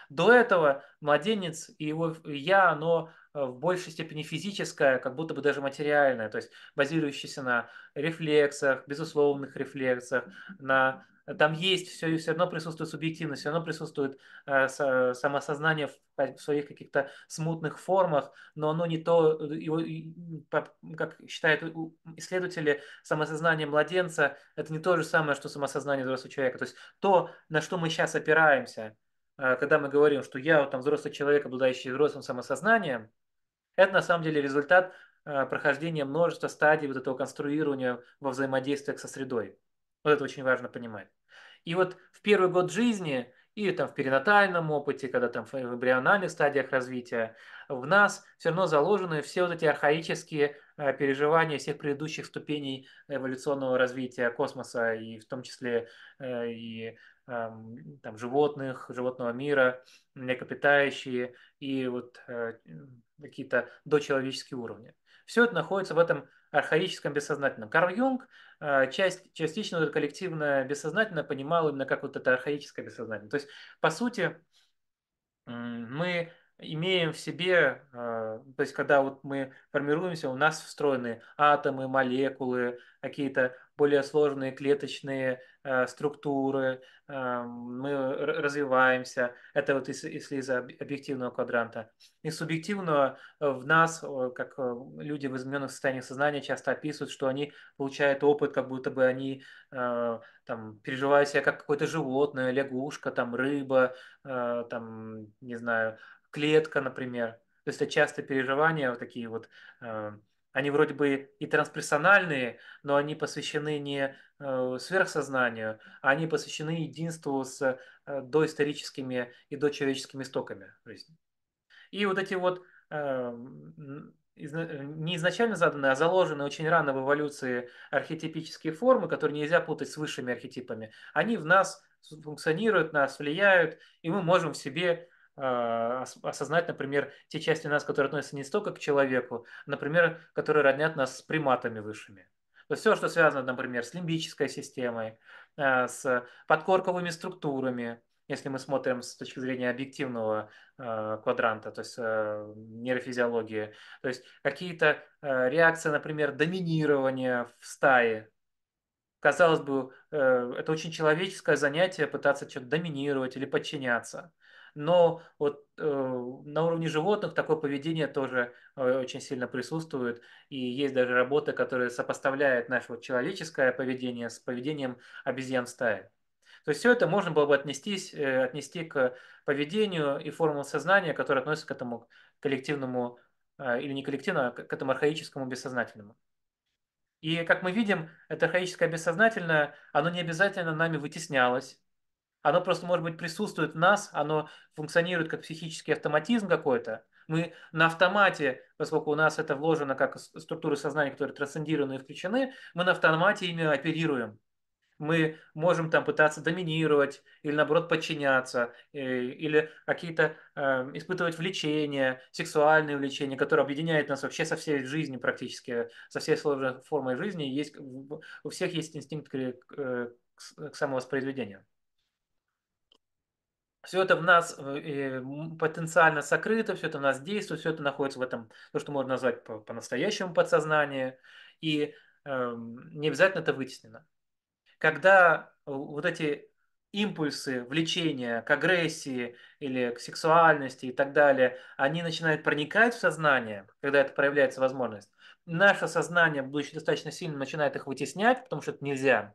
До этого младенец и его я, оно э, в большей степени физическое, как будто бы даже материальное, то есть базирующееся на рефлексах, безусловных рефлексах, на там есть все, и все равно присутствует субъективность, все равно присутствует э, с, самосознание в, в своих каких-то смутных формах, но оно не то, э, его, как считают исследователи, самосознание младенца – это не то же самое, что самосознание взрослого человека. То есть то, на что мы сейчас опираемся, э, когда мы говорим, что я там взрослый человек, обладающий взрослым самосознанием, это на самом деле результат э, прохождения множества стадий вот этого конструирования во взаимодействиях со средой. Вот это очень важно понимать. И вот в первый год жизни и там в перинатальном опыте, когда там в эмбриональных стадиях развития, в нас все равно заложены все вот эти архаические э, переживания всех предыдущих ступеней эволюционного развития космоса, и в том числе э, и эм, там, животных, животного мира, млекопитающие и вот э, какие-то дочеловеческие уровни. Все это находится в этом архаическом бессознательном. Карл Юнг э, часть, частично вот коллективное бессознательное понимал именно как вот это архаическое бессознательное. То есть, по сути, мы имеем в себе, э, то есть когда вот мы формируемся, у нас встроены атомы, молекулы, какие-то более сложные клеточные Э, структуры, э, мы развиваемся. Это вот если из объективного квадранта. Из субъективного э, в нас, как люди в измененных состояниях сознания, часто описывают, что они получают опыт, как будто бы они там, переживают себя как какое-то животное, лягушка, там, рыба, там, не знаю, клетка, например. То есть это часто переживания вот такие вот они вроде бы и трансперсональные, но они посвящены не э, сверхсознанию, а они посвящены единству с э, доисторическими и дочеловеческими истоками жизни. И вот эти вот эм, э, не изначально заданные, а заложенные очень рано в эволюции архетипические формы, которые нельзя путать с высшими архетипами, они в нас функционируют, нас влияют, и мы можем в себе а, осознать, например, те части нас, которые относятся не столько к человеку, например, которые роднят нас с приматами высшими. То есть все, что связано, например, с лимбической системой, а, с подкорковыми структурами, если мы смотрим с точки зрения объективного а, квадранта, то есть нейрофизиологии, то есть какие-то реакции, например, доминирования в стае. Казалось бы, э, это очень человеческое занятие пытаться что-то доминировать или подчиняться но вот э, на уровне животных такое поведение тоже э, очень сильно присутствует, и есть даже работа, которая сопоставляет наше вот человеческое поведение с поведением обезьян стаи. То есть все это можно было бы отнестись, э, отнести к поведению и формам сознания, которые относятся к этому коллективному э, или не коллективному, а к этому архаическому бессознательному. И как мы видим, это архаическое бессознательное, оно не обязательно нами вытеснялось, оно просто, может быть, присутствует в нас, оно функционирует как психический автоматизм какой-то. Мы на автомате, поскольку у нас это вложено как структуры сознания, которые трансцендированы и включены, мы на автомате ими оперируем. Мы можем там пытаться доминировать или наоборот подчиняться, э, или какие-то э, испытывать влечения, сексуальные влечения, которые объединяют нас вообще со всей жизнью практически, со всей сложной формой жизни. Есть, у всех есть инстинкт к, э, к, к самовоспроизведению. Все это в нас э, потенциально сокрыто, все это в нас действует, все это находится в этом, то, что можно назвать по-настоящему подсознание, и эм, не обязательно это вытеснено. Когда вот эти импульсы, влечения к агрессии или к сексуальности и так далее, они начинают проникать в сознание, когда это проявляется возможность, наше сознание, будучи достаточно сильным, начинает их вытеснять, потому что это нельзя,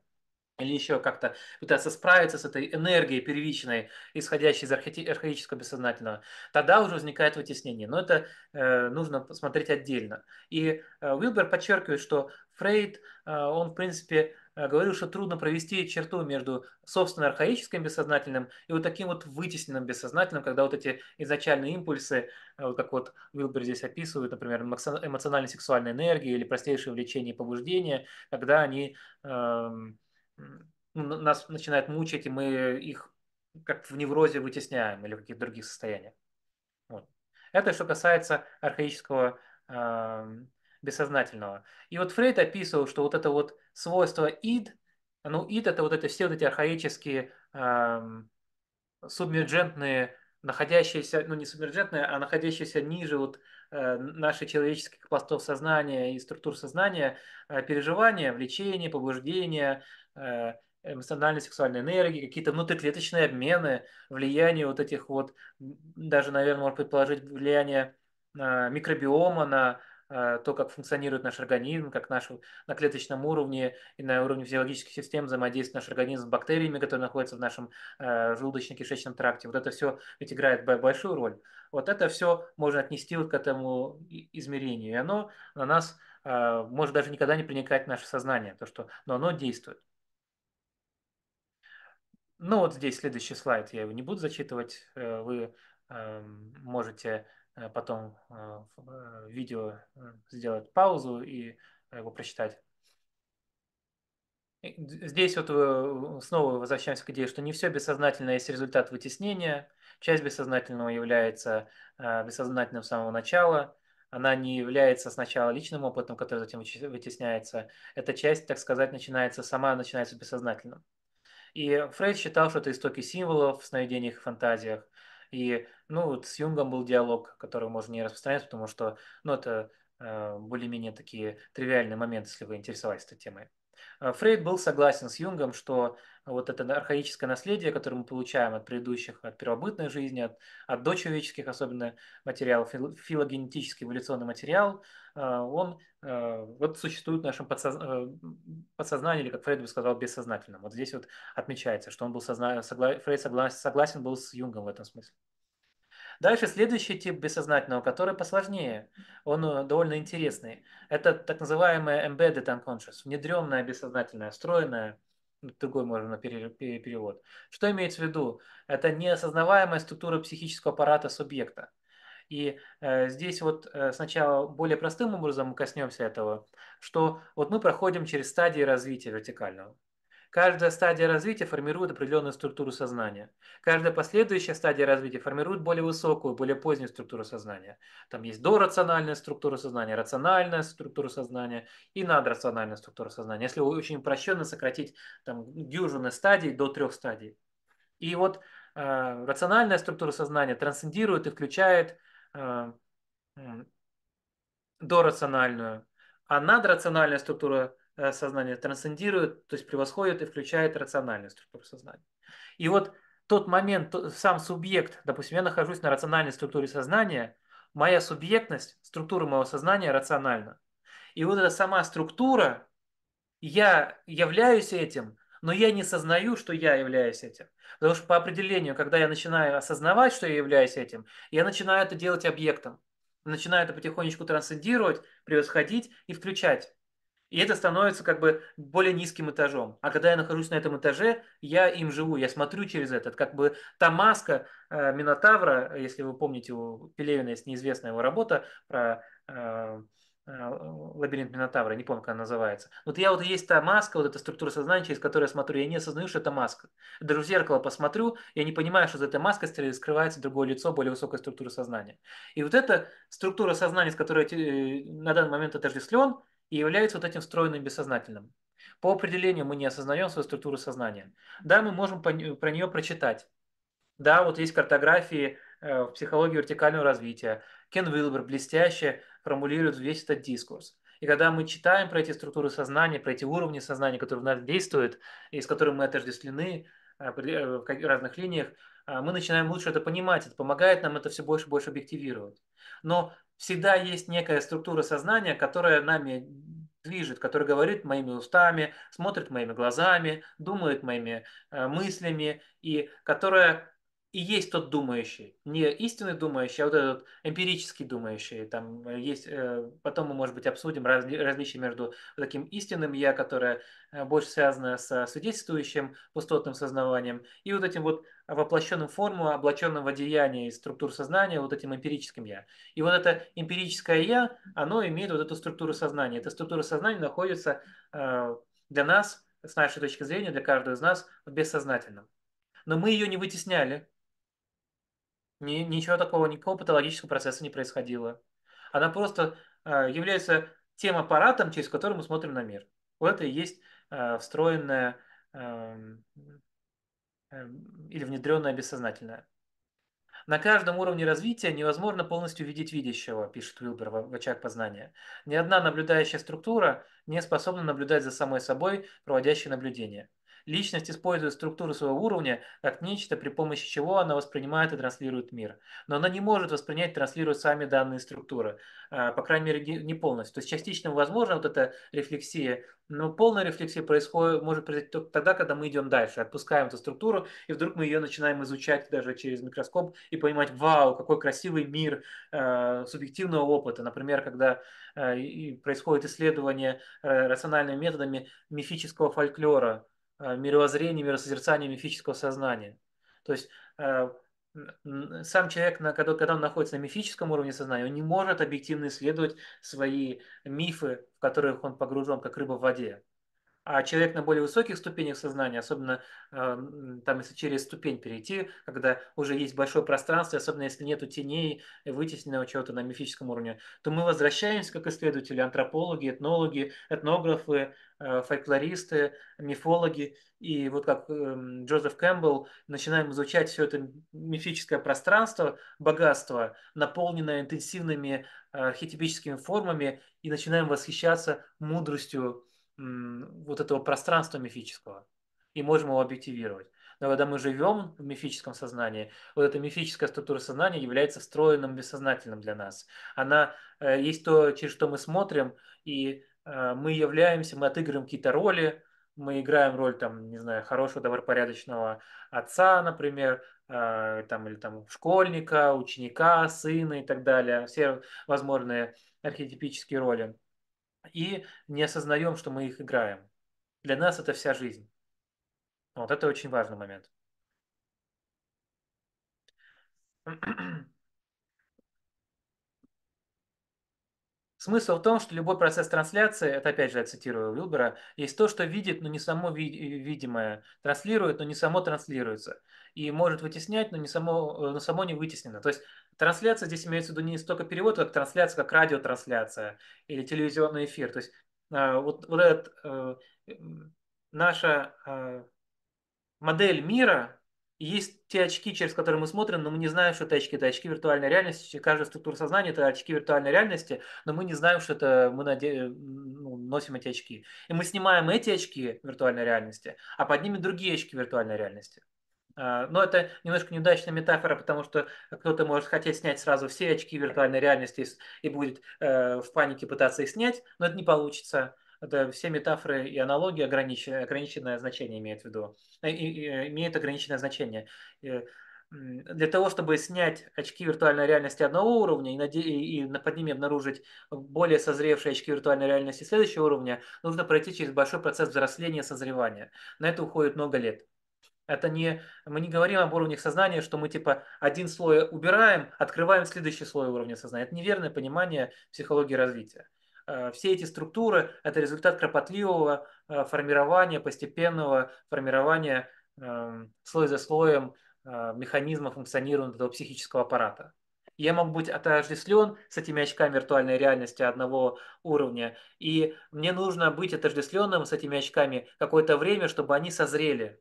или еще как-то пытаться справиться с этой энергией первичной, исходящей из архи- архаического бессознательного, тогда уже возникает вытеснение. Но это э, нужно посмотреть отдельно. И э, Уилбер подчеркивает, что Фрейд, э, он, в принципе, э, говорил, что трудно провести черту между собственно архаическим бессознательным и вот таким вот вытесненным бессознательным, когда вот эти изначальные импульсы, э, вот как вот Уилбер здесь описывает, например, эмоционально-сексуальная энергии или простейшие влечения и побуждения когда они эм, ну, нас начинают мучить, и мы их как в неврозе вытесняем или в каких-то других состояниях. Вот. Это что касается архаического э, бессознательного. И вот Фрейд описывал, что вот это вот свойство ид, ну ид это вот это все вот эти архаические э, субмержентные, находящиеся, ну не субмерджентные, а находящиеся ниже вот э, наших человеческих пластов сознания и структур сознания э, переживания, влечения, побуждения, Э, эмоциональной, сексуальной энергии, какие-то внутриклеточные обмены, влияние вот этих вот, даже, наверное, можно предположить влияние а, микробиома на а, то, как функционирует наш организм, как наш, на клеточном уровне и на уровне физиологических систем взаимодействует наш организм с бактериями, которые находятся в нашем э, желудочно-кишечном тракте. Вот это все ведь играет большую роль. Вот это все можно отнести вот к этому измерению. И оно на нас э, может даже никогда не проникать в наше сознание, то, что, но оно действует. Ну вот здесь следующий слайд, я его не буду зачитывать. Э, вы э, можете э, потом в видео сделать паузу и его прочитать. Здесь вот снова возвращаемся к идее, что не все бессознательное есть результат вытеснения. Часть бессознательного является бессознательным с самого начала. Она не является сначала личным опытом, который затем вытесняется. Эта часть, так сказать, начинается сама, начинается бессознательным. И Фрейд считал, что это истоки символов в сновидениях и фантазиях. И, ну, вот с Юнгом был диалог, который можно не распространять, потому что, ну, это э, более-менее такие тривиальные моменты, если вы интересовались этой темой. Э, Фрейд был согласен с Юнгом, что вот это архаическое наследие, которое мы получаем от предыдущих, от первобытной жизни, от, от дочеловеческих особенно материалов, филогенетический эволюционный материал, э, он э, вот существует в нашем подсознании, или, как Фрейд бы сказал, бессознательном. Вот здесь вот отмечается, что он был созна... согла... Фрейд соглас... согласен был с Юнгом в этом смысле. Дальше следующий тип бессознательного, который посложнее, он э, довольно интересный. Это так называемое embedded unconscious, внедренное бессознательное, встроенное, ну, другой можно перевод. Что имеется в виду? Это неосознаваемая структура психического аппарата субъекта. И э, здесь вот э, сначала более простым образом мы коснемся этого, что вот мы проходим через стадии развития вертикального. Каждая стадия развития формирует определенную структуру сознания. Каждая последующая стадия развития формирует более высокую, более позднюю структуру сознания. Там есть дорациональная структура сознания, рациональная структура сознания и надрациональная структура сознания. Если очень упрощенно сократить там, дюжины стадий до трех стадий. И вот э, рациональная структура сознания трансцендирует и включает э, э, дорациональную, а надрациональная структура Э, сознания трансцендирует, то есть превосходит и включает рациональную структуру сознания. И вот тот момент, сам субъект, допустим, я нахожусь на рациональной структуре сознания, моя субъектность, структура моего сознания рациональна. И вот эта сама структура, я являюсь этим, но я не сознаю, что я являюсь этим. Потому что по определению, когда я начинаю осознавать, что я являюсь этим, я начинаю это делать объектом. Начинаю это потихонечку трансцендировать, превосходить и включать. И это становится как бы более низким этажом. А когда я нахожусь на этом этаже, я им живу, я смотрю через этот. Как бы та маска э, Минотавра, если вы помните, у Пелевина есть неизвестная его работа про э, э лабиринт Минотавра, не помню, как она называется. Вот я вот есть та маска, вот эта структура сознания, через которую я смотрю, я не осознаю, что это маска. Даже в зеркало посмотрю, я не понимаю, что за этой маской скрывается другое лицо, более высокая структура сознания. И вот эта структура сознания, с которой я э, на данный момент отождествлен, и является вот этим встроенным бессознательным. По определению мы не осознаем свою структуру сознания. Да, мы можем про нее прочитать. Да, вот есть картографии э, в психологии вертикального развития. Кен Вилбер блестяще формулирует весь этот дискурс. И когда мы читаем про эти структуры сознания, про эти уровни сознания, которые в нас действуют, и с которыми мы отождествлены э, э, в разных линиях, мы начинаем лучше это понимать. Это помогает нам это все больше и больше объективировать. Но всегда есть некая структура сознания, которая нами движет, который говорит моими устами, смотрит моими глазами, думает моими э, мыслями, и которая и есть тот думающий, не истинный думающий, а вот этот эмпирический думающий. Там э, есть, э, потом мы, может быть, обсудим разли, различия между таким истинным я, которое э, больше связано со свидетельствующим пустотным сознанием и вот этим вот воплощенным форму, облаченным в и структур сознания, вот этим эмпирическим я. И вот это эмпирическое я, оно имеет вот эту структуру сознания. Эта структура сознания находится для нас, с нашей точки зрения, для каждого из нас в бессознательном. Но мы ее не вытесняли, ни- ничего такого, никакого патологического процесса не происходило. Она просто э, является тем аппаратом, через который мы смотрим на мир. У это и есть э, встроенное э, эм, э, эм, или внедренное бессознательное. На каждом уровне развития невозможно полностью видеть видящего, пишет Уилбер в, в очах познания. Ни одна наблюдающая структура не способна наблюдать за самой собой, проводящей наблюдение. Личность использует структуру своего уровня как нечто, при помощи чего она воспринимает и транслирует мир. Но она не может воспринять и транслировать сами данные структуры. А, по крайней мере, не полностью. То есть частично возможно вот эта рефлексия, но полная рефлексия происходит, может произойти только тогда, когда мы идем дальше, отпускаем эту структуру, и вдруг мы ее начинаем изучать даже через микроскоп и понимать, вау, какой красивый мир э, субъективного опыта. Например, когда э, происходит исследование э, рациональными методами мифического фольклора, Э, мировоззрения, миросозерцания мифического сознания. То есть э, сам человек, когда он находится на мифическом уровне сознания, он не может объективно исследовать свои мифы, в которых он погружен, как рыба в воде. А человек на более высоких ступенях сознания, особенно а, там, если через ступень перейти, когда уже есть большое пространство, особенно если нет теней, вытесненного чего-то на мифическом уровне, то мы возвращаемся как исследователи, антропологи, этнологи, этнографы, а, фольклористы, мифологи. И вот как эм, Джозеф Кэмпбелл, начинаем изучать все это мифическое пространство, богатство, наполненное интенсивными а, архетипическими формами, и начинаем восхищаться мудростью вот этого пространства мифического и можем его объективировать. Но когда мы живем в мифическом сознании, вот эта мифическая структура сознания является встроенным бессознательным для нас. Она э, есть то, через что мы смотрим, и э, мы являемся, мы отыгрываем какие-то роли, мы играем роль, там, не знаю, хорошего, добропорядочного отца, например, э, там, или там школьника, ученика, сына и так далее, все возможные архетипические роли и не осознаем, что мы их играем. Для нас это вся жизнь. Вот это очень важный момент. *clears throat* Смысл в том, что любой процесс трансляции, это опять же я цитирую Уилбера, есть то, что видит, но не само видимое, транслирует, но не само транслируется, и может вытеснять, но, не само, э, но само не вытеснено. То есть Трансляция здесь имеется в виду не столько перевод, как трансляция, как радиотрансляция или телевизионный эфир. То есть а, вот, вот этот, э, наша а, модель мира есть те очки, через которые мы смотрим, но мы не знаем, что это очки. Это очки виртуальной реальности. Каждая структура сознания – это очки виртуальной реальности, но мы не знаем, что это мы наде... ну, носим эти очки. И мы снимаем эти очки виртуальной реальности, а под ними другие очки виртуальной реальности. А, но это немножко неудачная метафора, потому что кто-то может хотеть снять сразу все очки виртуальной реальности и будет э, в панике пытаться их снять, но это не получится. Это все метафоры и аналогии огранич... ограниченное значение имеют в виду, э, и, и, имеют ограниченное значение. И, э, для того, чтобы снять очки виртуальной реальности одного уровня и, наде... и под ними обнаружить более созревшие очки виртуальной реальности следующего уровня, нужно пройти через большой процесс взросления и созревания. На это уходит много лет. Это не, мы не говорим об уровнях сознания, что мы типа один слой убираем, открываем следующий слой уровня сознания. Это неверное понимание психологии развития. Э, все эти структуры – это результат кропотливого э, формирования, постепенного формирования эм, слой за слоем э, механизма функционирования этого психического аппарата. Я могу быть отождествлен с этими очками виртуальной реальности одного уровня, и мне нужно быть отождествленным с этими очками какое-то время, чтобы они созрели,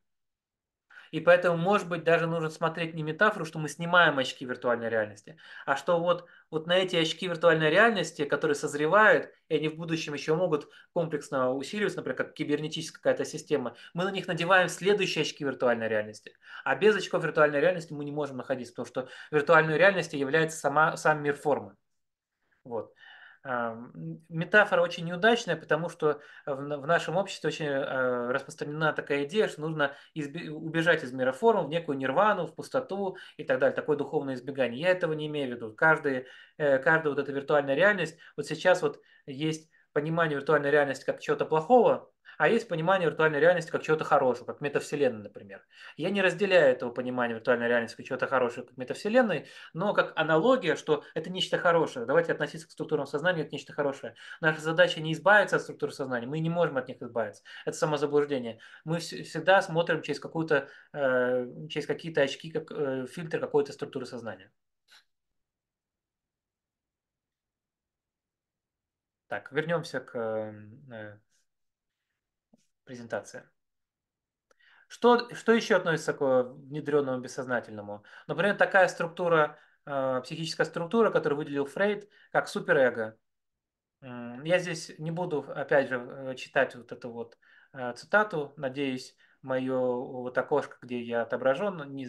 и поэтому, может быть, даже нужно смотреть не метафору, что мы снимаем очки виртуальной реальности, а что вот, вот на эти очки виртуальной реальности, которые созревают, и они в будущем еще могут комплексно усиливаться, например, как кибернетическая какая-то система, мы на них надеваем следующие очки виртуальной реальности. А без очков виртуальной реальности мы не можем находиться, потому что виртуальной реальностью является сама, сам мир формы. Вот. Метафора очень неудачная, потому что в нашем обществе очень э, распространена такая идея, что нужно изб... убежать из мира форм в некую нирвану, в пустоту и так далее, такое духовное избегание. Я этого не имею в виду. Каждый, э, каждая вот эта виртуальная реальность, вот сейчас вот есть понимание виртуальной реальности как чего-то плохого, а есть понимание виртуальной реальности как чего-то хорошего, как метавселенной, например. Я не разделяю этого понимания виртуальной реальности как чего-то хорошего, как метавселенной, но как аналогия, что это нечто хорошее. Давайте относиться к структурам сознания как нечто хорошее. Наша задача не избавиться от структур сознания, мы не можем от них избавиться. Это самозаблуждение. Мы всегда смотрим через, какую-то, э, через какие-то очки, как э, фильтр какой-то структуры сознания. Так, вернемся к эм, э, презентации. Что, что еще относится к э, внедренному бессознательному? Например, такая структура, э, психическая структура, которую выделил Фрейд, как суперэго. Я здесь не буду, опять же, читать вот эту вот цитату. Надеюсь, мое вот окошко, где я отображен, не,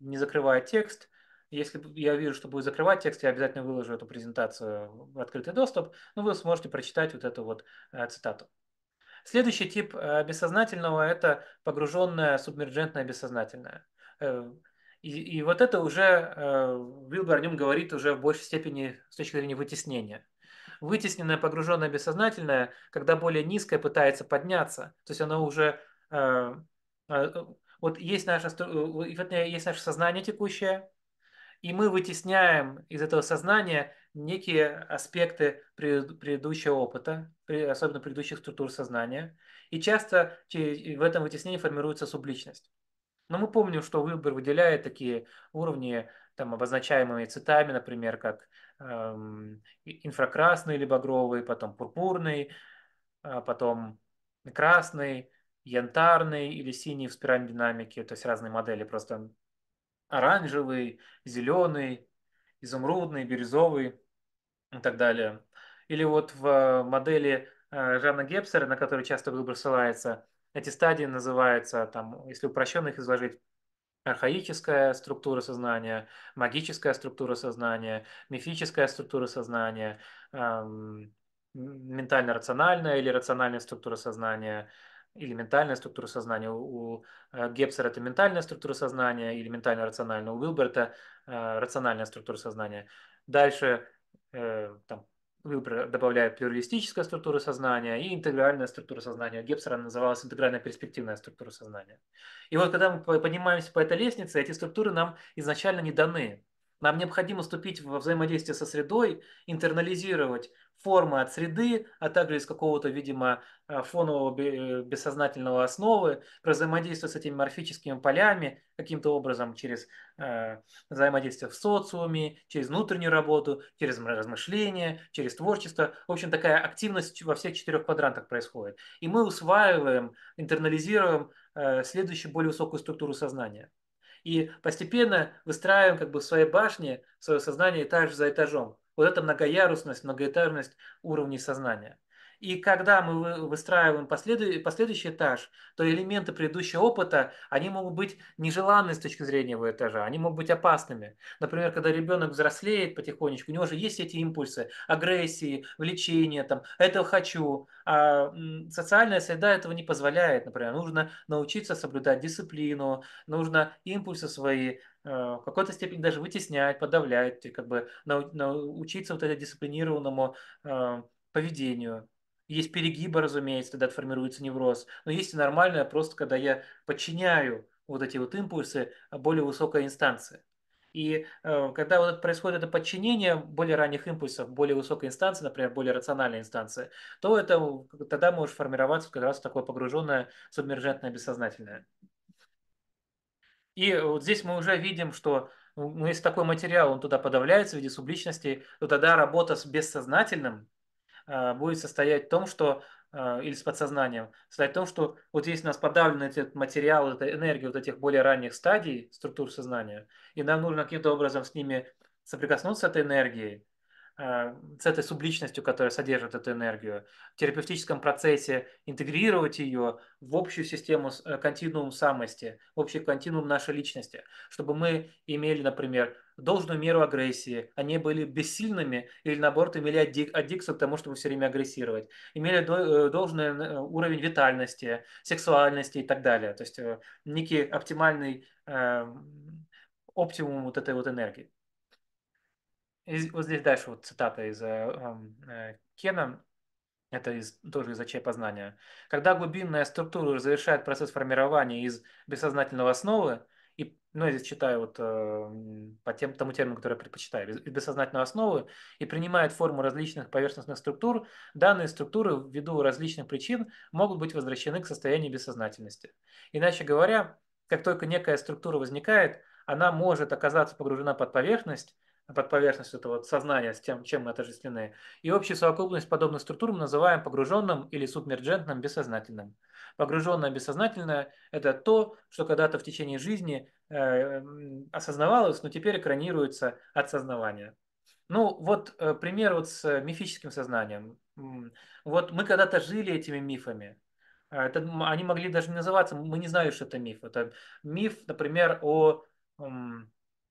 не закрывая текст. Если я вижу, что будет закрывать текст, я обязательно выложу эту презентацию в открытый доступ, но ну, вы сможете прочитать вот эту вот э, цитату. Следующий тип э, бессознательного – это погруженное субмерджентное бессознательное. Э, и, и вот это уже Вилбер о нем говорит уже в большей степени с точки зрения вытеснения. Вытесненное погруженное бессознательное, когда более низкое пытается подняться, то есть оно уже вот есть наше, есть наше сознание текущее, и мы вытесняем из этого сознания некие аспекты предыдущего опыта, особенно предыдущих структур сознания. И часто в этом вытеснении формируется субличность. Но мы помним, что выбор выделяет такие уровни, там, обозначаемые цветами, например, как эм, инфракрасный или багровый, потом пурпурный, а потом красный, янтарный или синий в спиральной динамике, то есть разные модели просто оранжевый, зеленый, изумрудный, бирюзовый и так далее. Или вот в э, модели э, Жанна Гепсера, на которую часто выбор ссылается, эти стадии называются, там, если упрощенно их изложить, архаическая структура сознания, магическая структура сознания, мифическая структура сознания, эм, ментально-рациональная или рациональная структура сознания – или ментальная структура сознания. У э, Гепсера это ментальная структура сознания или ментально-рациональная. У Уилберта э, рациональная структура сознания. Дальше э, там, Уилбер добавляет плюралистическая структура сознания и интегральная структура сознания. У Гепсера называлась интегральная перспективная структура сознания. И вот когда мы поднимаемся по этой лестнице, эти структуры нам изначально не даны. Нам необходимо вступить во взаимодействие со средой, интернализировать формы от среды, а также из какого-то, видимо, э, фонового э, бессознательного основы, взаимодействовать с этими морфическими полями каким-то образом через э, взаимодействие в социуме, через внутреннюю работу, через размышления, через творчество. В общем, такая активность во всех четырех квадрантах происходит. И мы усваиваем, интернализируем э, следующую более высокую структуру сознания и постепенно выстраиваем как бы в своей башне свое сознание этаж за этажом. Вот эта многоярусность, многоэтажность уровней сознания. И когда мы выстраиваем последующий, этаж, то элементы предыдущего опыта, они могут быть нежеланными с точки зрения его этажа, они могут быть опасными. Например, когда ребенок взрослеет потихонечку, у него же есть эти импульсы агрессии, влечения, там, этого хочу. А социальная среда этого не позволяет, например. Нужно научиться соблюдать дисциплину, нужно импульсы свои а, в какой-то степени даже вытеснять, подавлять, как бы научиться вот этому дисциплинированному а, поведению. Есть перегибы, разумеется, когда формируется невроз. Но есть и нормальное, просто когда я подчиняю вот эти вот импульсы а, более высокой инстанции. И э, когда вот происходит это подчинение более ранних импульсов, более высокой инстанции, например, более рациональной инстанции, то это тогда может формироваться как раз такое погруженное, субмержентное, бессознательное. И вот здесь мы уже видим, что ну, если такой материал, он туда подавляется в виде субличности, то тогда работа с бессознательным Э, будет состоять в том, что э, или с подсознанием, состоять в том, что вот здесь у нас подавлен этот материал, эта энергия вот этих более ранних стадий структур сознания, и нам нужно каким-то образом с ними соприкоснуться с этой энергией, э, с этой субличностью, которая содержит эту энергию, в терапевтическом процессе интегрировать ее в общую систему континуум самости, в общий континуум нашей личности, чтобы мы имели, например, должную меру агрессии. Они были бессильными или, наоборот, имели аддик, аддикцию к тому, чтобы все время агрессировать. Имели э, должный э, уровень витальности, сексуальности и так далее. То есть э, некий оптимальный э, оптимум вот этой вот энергии. И вот здесь дальше вот цитата из э, эм, э, Кена. Это из, тоже из «Очей познания». Когда глубинная структура завершает процесс формирования из бессознательного основы, и, ну, я здесь читаю вот э, по тем, тому термину, который я предпочитаю, без, бессознательную основу, и принимает форму различных поверхностных структур, данные структуры ввиду различных причин могут быть возвращены к состоянию бессознательности. Иначе говоря, как только некая структура возникает, она может оказаться погружена под поверхность, под поверхность этого вот сознания, с тем, чем мы отождествлены. И общую совокупность подобных структур мы называем погруженным или субмерджентным бессознательным. Погруженное бессознательное – это то, что когда-то в течение жизни э, осознавалось, но теперь экранируется от сознания Ну, вот э, пример вот с мифическим сознанием. Вот мы когда-то жили этими мифами. А, это, они могли даже не называться, мы не знали, что это миф. Это миф, например, о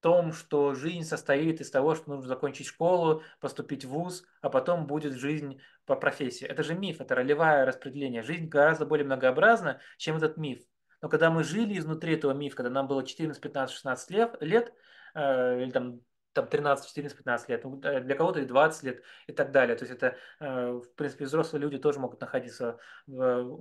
том, что жизнь состоит из того, что нужно закончить школу, поступить в вуз, а потом будет жизнь по профессии. Это же миф, это ролевое распределение. Жизнь гораздо более многообразна, чем этот миф. Но когда мы жили изнутри этого мифа, когда нам было 14, 15, 16 лет, лет э, или там там 13, 14, 15 лет, ну, э, для кого-то и 20 лет и так далее. То есть это, э, в принципе, взрослые люди тоже могут находиться в,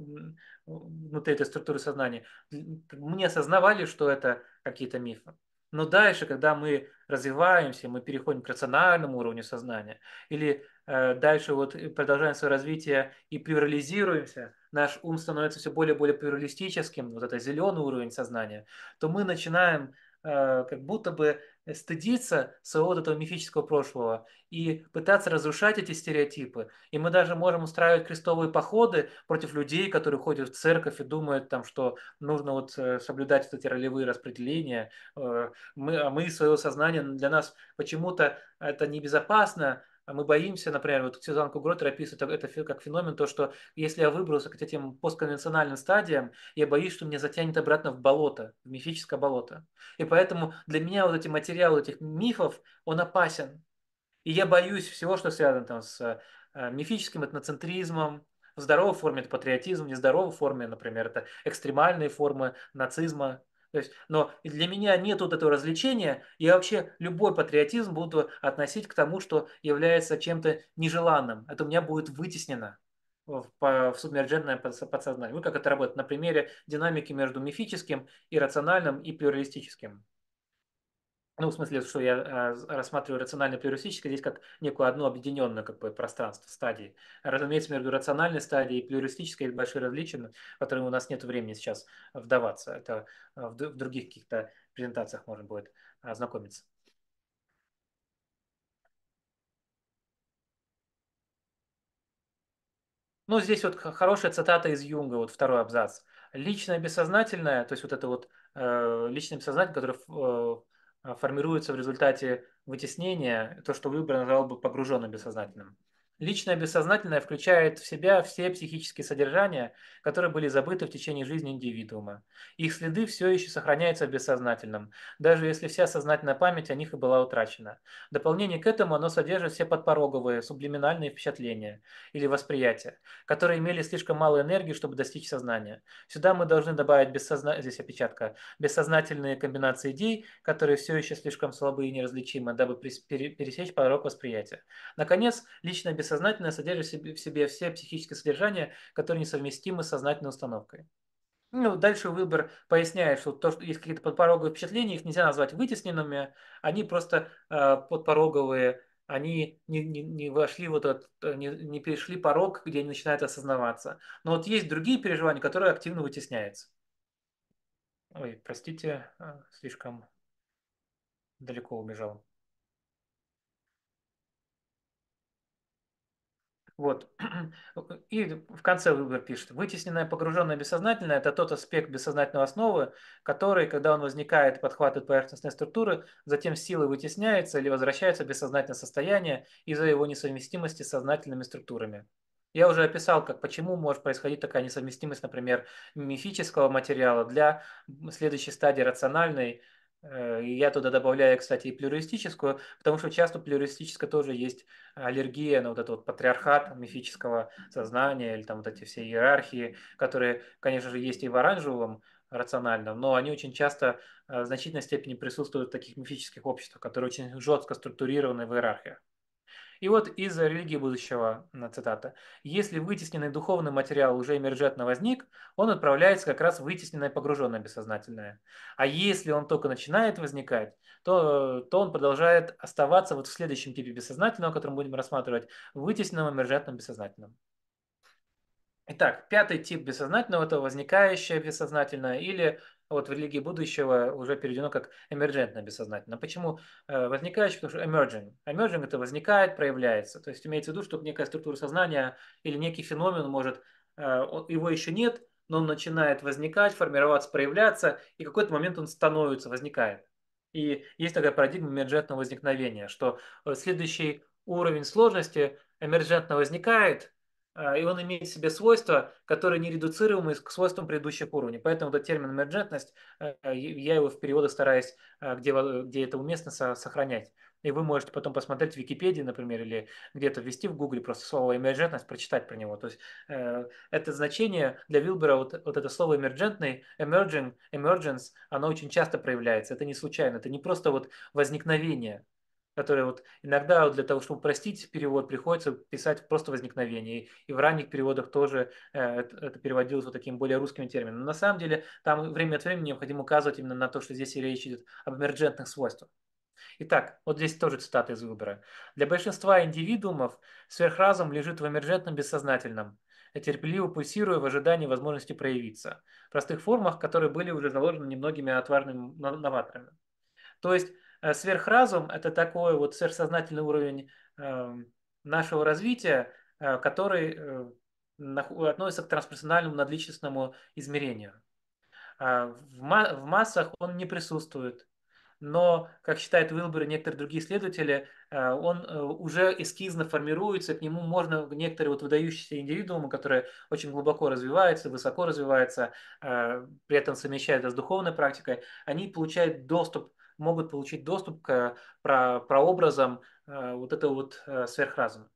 внутри этой структуры сознания. Мы не осознавали, что это какие-то мифы. Но дальше, когда мы развиваемся, мы переходим к рациональному уровню сознания, или э, дальше вот продолжаем свое развитие и плюрализируемся, наш ум становится все более и более плюралистическим, вот это зеленый уровень сознания, то мы начинаем э, как будто бы Э, стыдиться своего вот этого мифического прошлого и пытаться разрушать эти стереотипы. И мы даже можем устраивать крестовые походы против людей, которые ходят в церковь и думают, там, что нужно вот э, соблюдать вот эти ролевые распределения. Э, мы, а мы своего сознания, для нас почему-то это небезопасно, а мы боимся, например, вот Сюзанку Гротер описывает это, это как феномен, то, что если я выбрался к этим постконвенциональным стадиям, я боюсь, что меня затянет обратно в болото, в мифическое болото. И поэтому для меня вот эти материалы этих мифов, он опасен. И я боюсь всего, что связано там с э, мифическим этноцентризмом, в здоровой форме это патриотизм, в нездоровой форме, например, это экстремальные формы нацизма, то есть, но для меня нет вот этого развлечения. Я вообще любой патриотизм буду относить к тому, что является чем-то нежеланным. Это у меня будет вытеснено в, в субмерженное подсознание. Вы как это работает на примере динамики между мифическим, иррациональным и плюралистическим ну, в смысле, что я а, рассматриваю рационально-плюристическое здесь как некую одну объединенное как бы, пространство, стадии. Разумеется, между рациональной стадией и плюристической есть большие различия, в которые у нас нет времени сейчас вдаваться. Это а, в других каких-то презентациях можно будет ознакомиться. Ну, здесь вот хорошая цитата из Юнга, вот второй абзац. Личное бессознательное, то есть вот это вот э, личное бессознательное, которое э, Э, формируется в результате вытеснения, то, что выбор назвал бы погруженным бессознательным. Личное бессознательное включает в себя все психические содержания, которые были забыты в течение жизни индивидуума. Их следы все еще сохраняются в бессознательном, даже если вся сознательная память о них и была утрачена. В дополнение к этому оно содержит все подпороговые, сублиминальные впечатления или восприятия, которые имели слишком мало энергии, чтобы достичь сознания. Сюда мы должны добавить бессозна... здесь опечатка, бессознательные комбинации идей, которые все еще слишком слабы и неразличимы, дабы пересечь порог восприятия. Наконец, личное бессознательное несознательное содержит в себе, в себе все психические содержания, которые несовместимы с сознательной установкой. Ну, дальше Уилбер поясняет, что то, что есть какие-то подпороговые впечатления, их нельзя назвать вытесненными, они просто э, подпороговые, они не, не, не вошли вот этот, э, не, не перешли порог, где они начинают осознаваться. Но вот есть другие переживания, которые активно вытесняются. Ой, простите, э, слишком далеко убежал. Вот. *clears throat* И в конце Выбор пишет, вытесненное погруженное бессознательное – это тот аспект бессознательной основы, который, когда он возникает, подхватывает поверхностные структуры, затем силы вытесняются или возвращаются в бессознательное состояние из-за его несовместимости с сознательными структурами. Я уже описал, как, почему может происходить такая несовместимость, например, мифического материала для следующей стадии рациональной Э, я туда добавляю, кстати, и плюристическую, потому что часто плюристическая тоже есть аллергия на вот этот вот патриархат мифического сознания или там вот эти все иерархии, которые, конечно же, есть и в оранжевом рациональном, но они очень часто э, в значительной степени присутствуют в таких мифических обществах, которые очень жестко структурированы в иерархиях. И вот из «Религии будущего», цитата, «если вытесненный духовный материал уже эмерджетно возник, он отправляется как раз в вытесненное погруженное бессознательное. А если он только начинает возникать, то, то он продолжает оставаться вот в следующем типе бессознательного, который мы будем рассматривать, вытесненном эмерджентном бессознательном». Итак, пятый тип бессознательного – это возникающее бессознательное или вот в религии будущего уже переведено как эмерджентное бессознательно. Почему э, возникающее? Потому что emerging. Emerging – это возникает, проявляется. То есть имеется в виду, что некая структура сознания или некий феномен может, э, его еще нет, но он начинает возникать, формироваться, проявляться, и в какой-то момент он становится, возникает. И есть такая парадигма эмерджентного возникновения, что э, следующий уровень сложности эмерджентно возникает, Э, и он имеет в себе свойства, которые нередуцируемы к свойствам предыдущих уровней. Поэтому этот термин «эмерджентность», э, я его в переводах стараюсь, э, где, где это уместно, сохранять. И вы можете потом посмотреть в Википедии, например, или где-то ввести в Гугле просто слово «эмерджентность», прочитать про него. То есть э, это значение для Вилбера, вот, вот это слово «эмерджентный», «emerging», «emergence», оно очень часто проявляется. Это не случайно, это не просто вот возникновение которые вот иногда для того, чтобы упростить перевод, приходится писать просто возникновение. И в ранних переводах тоже э, это переводилось вот таким более русским термином. Но на самом деле там время от времени необходимо указывать именно на то, что здесь речь идет об эмерджентных свойствах. Итак, вот здесь тоже цитата из выбора. Для большинства индивидуумов сверхразум лежит в эмерджентном бессознательном, э, терпеливо пульсируя в ожидании возможности проявиться, в простых формах, которые были уже заложены немногими отварными новаторами. То есть Э, сверхразум – это такой вот сверхсознательный уровень эм, нашего развития, э, который э, относится к трансперсональному надличностному измерению. А в, массах он не присутствует, но, как считают Уилбер и некоторые другие исследователи, он уже эскизно формируется, к нему можно некоторые вот выдающиеся индивидуумы, которые очень глубоко развиваются, высоко развиваются, при этом совмещают это с духовной практикой, они получают доступ могут получить доступ к про, прообразам э, вот этого вот э, сверхразума.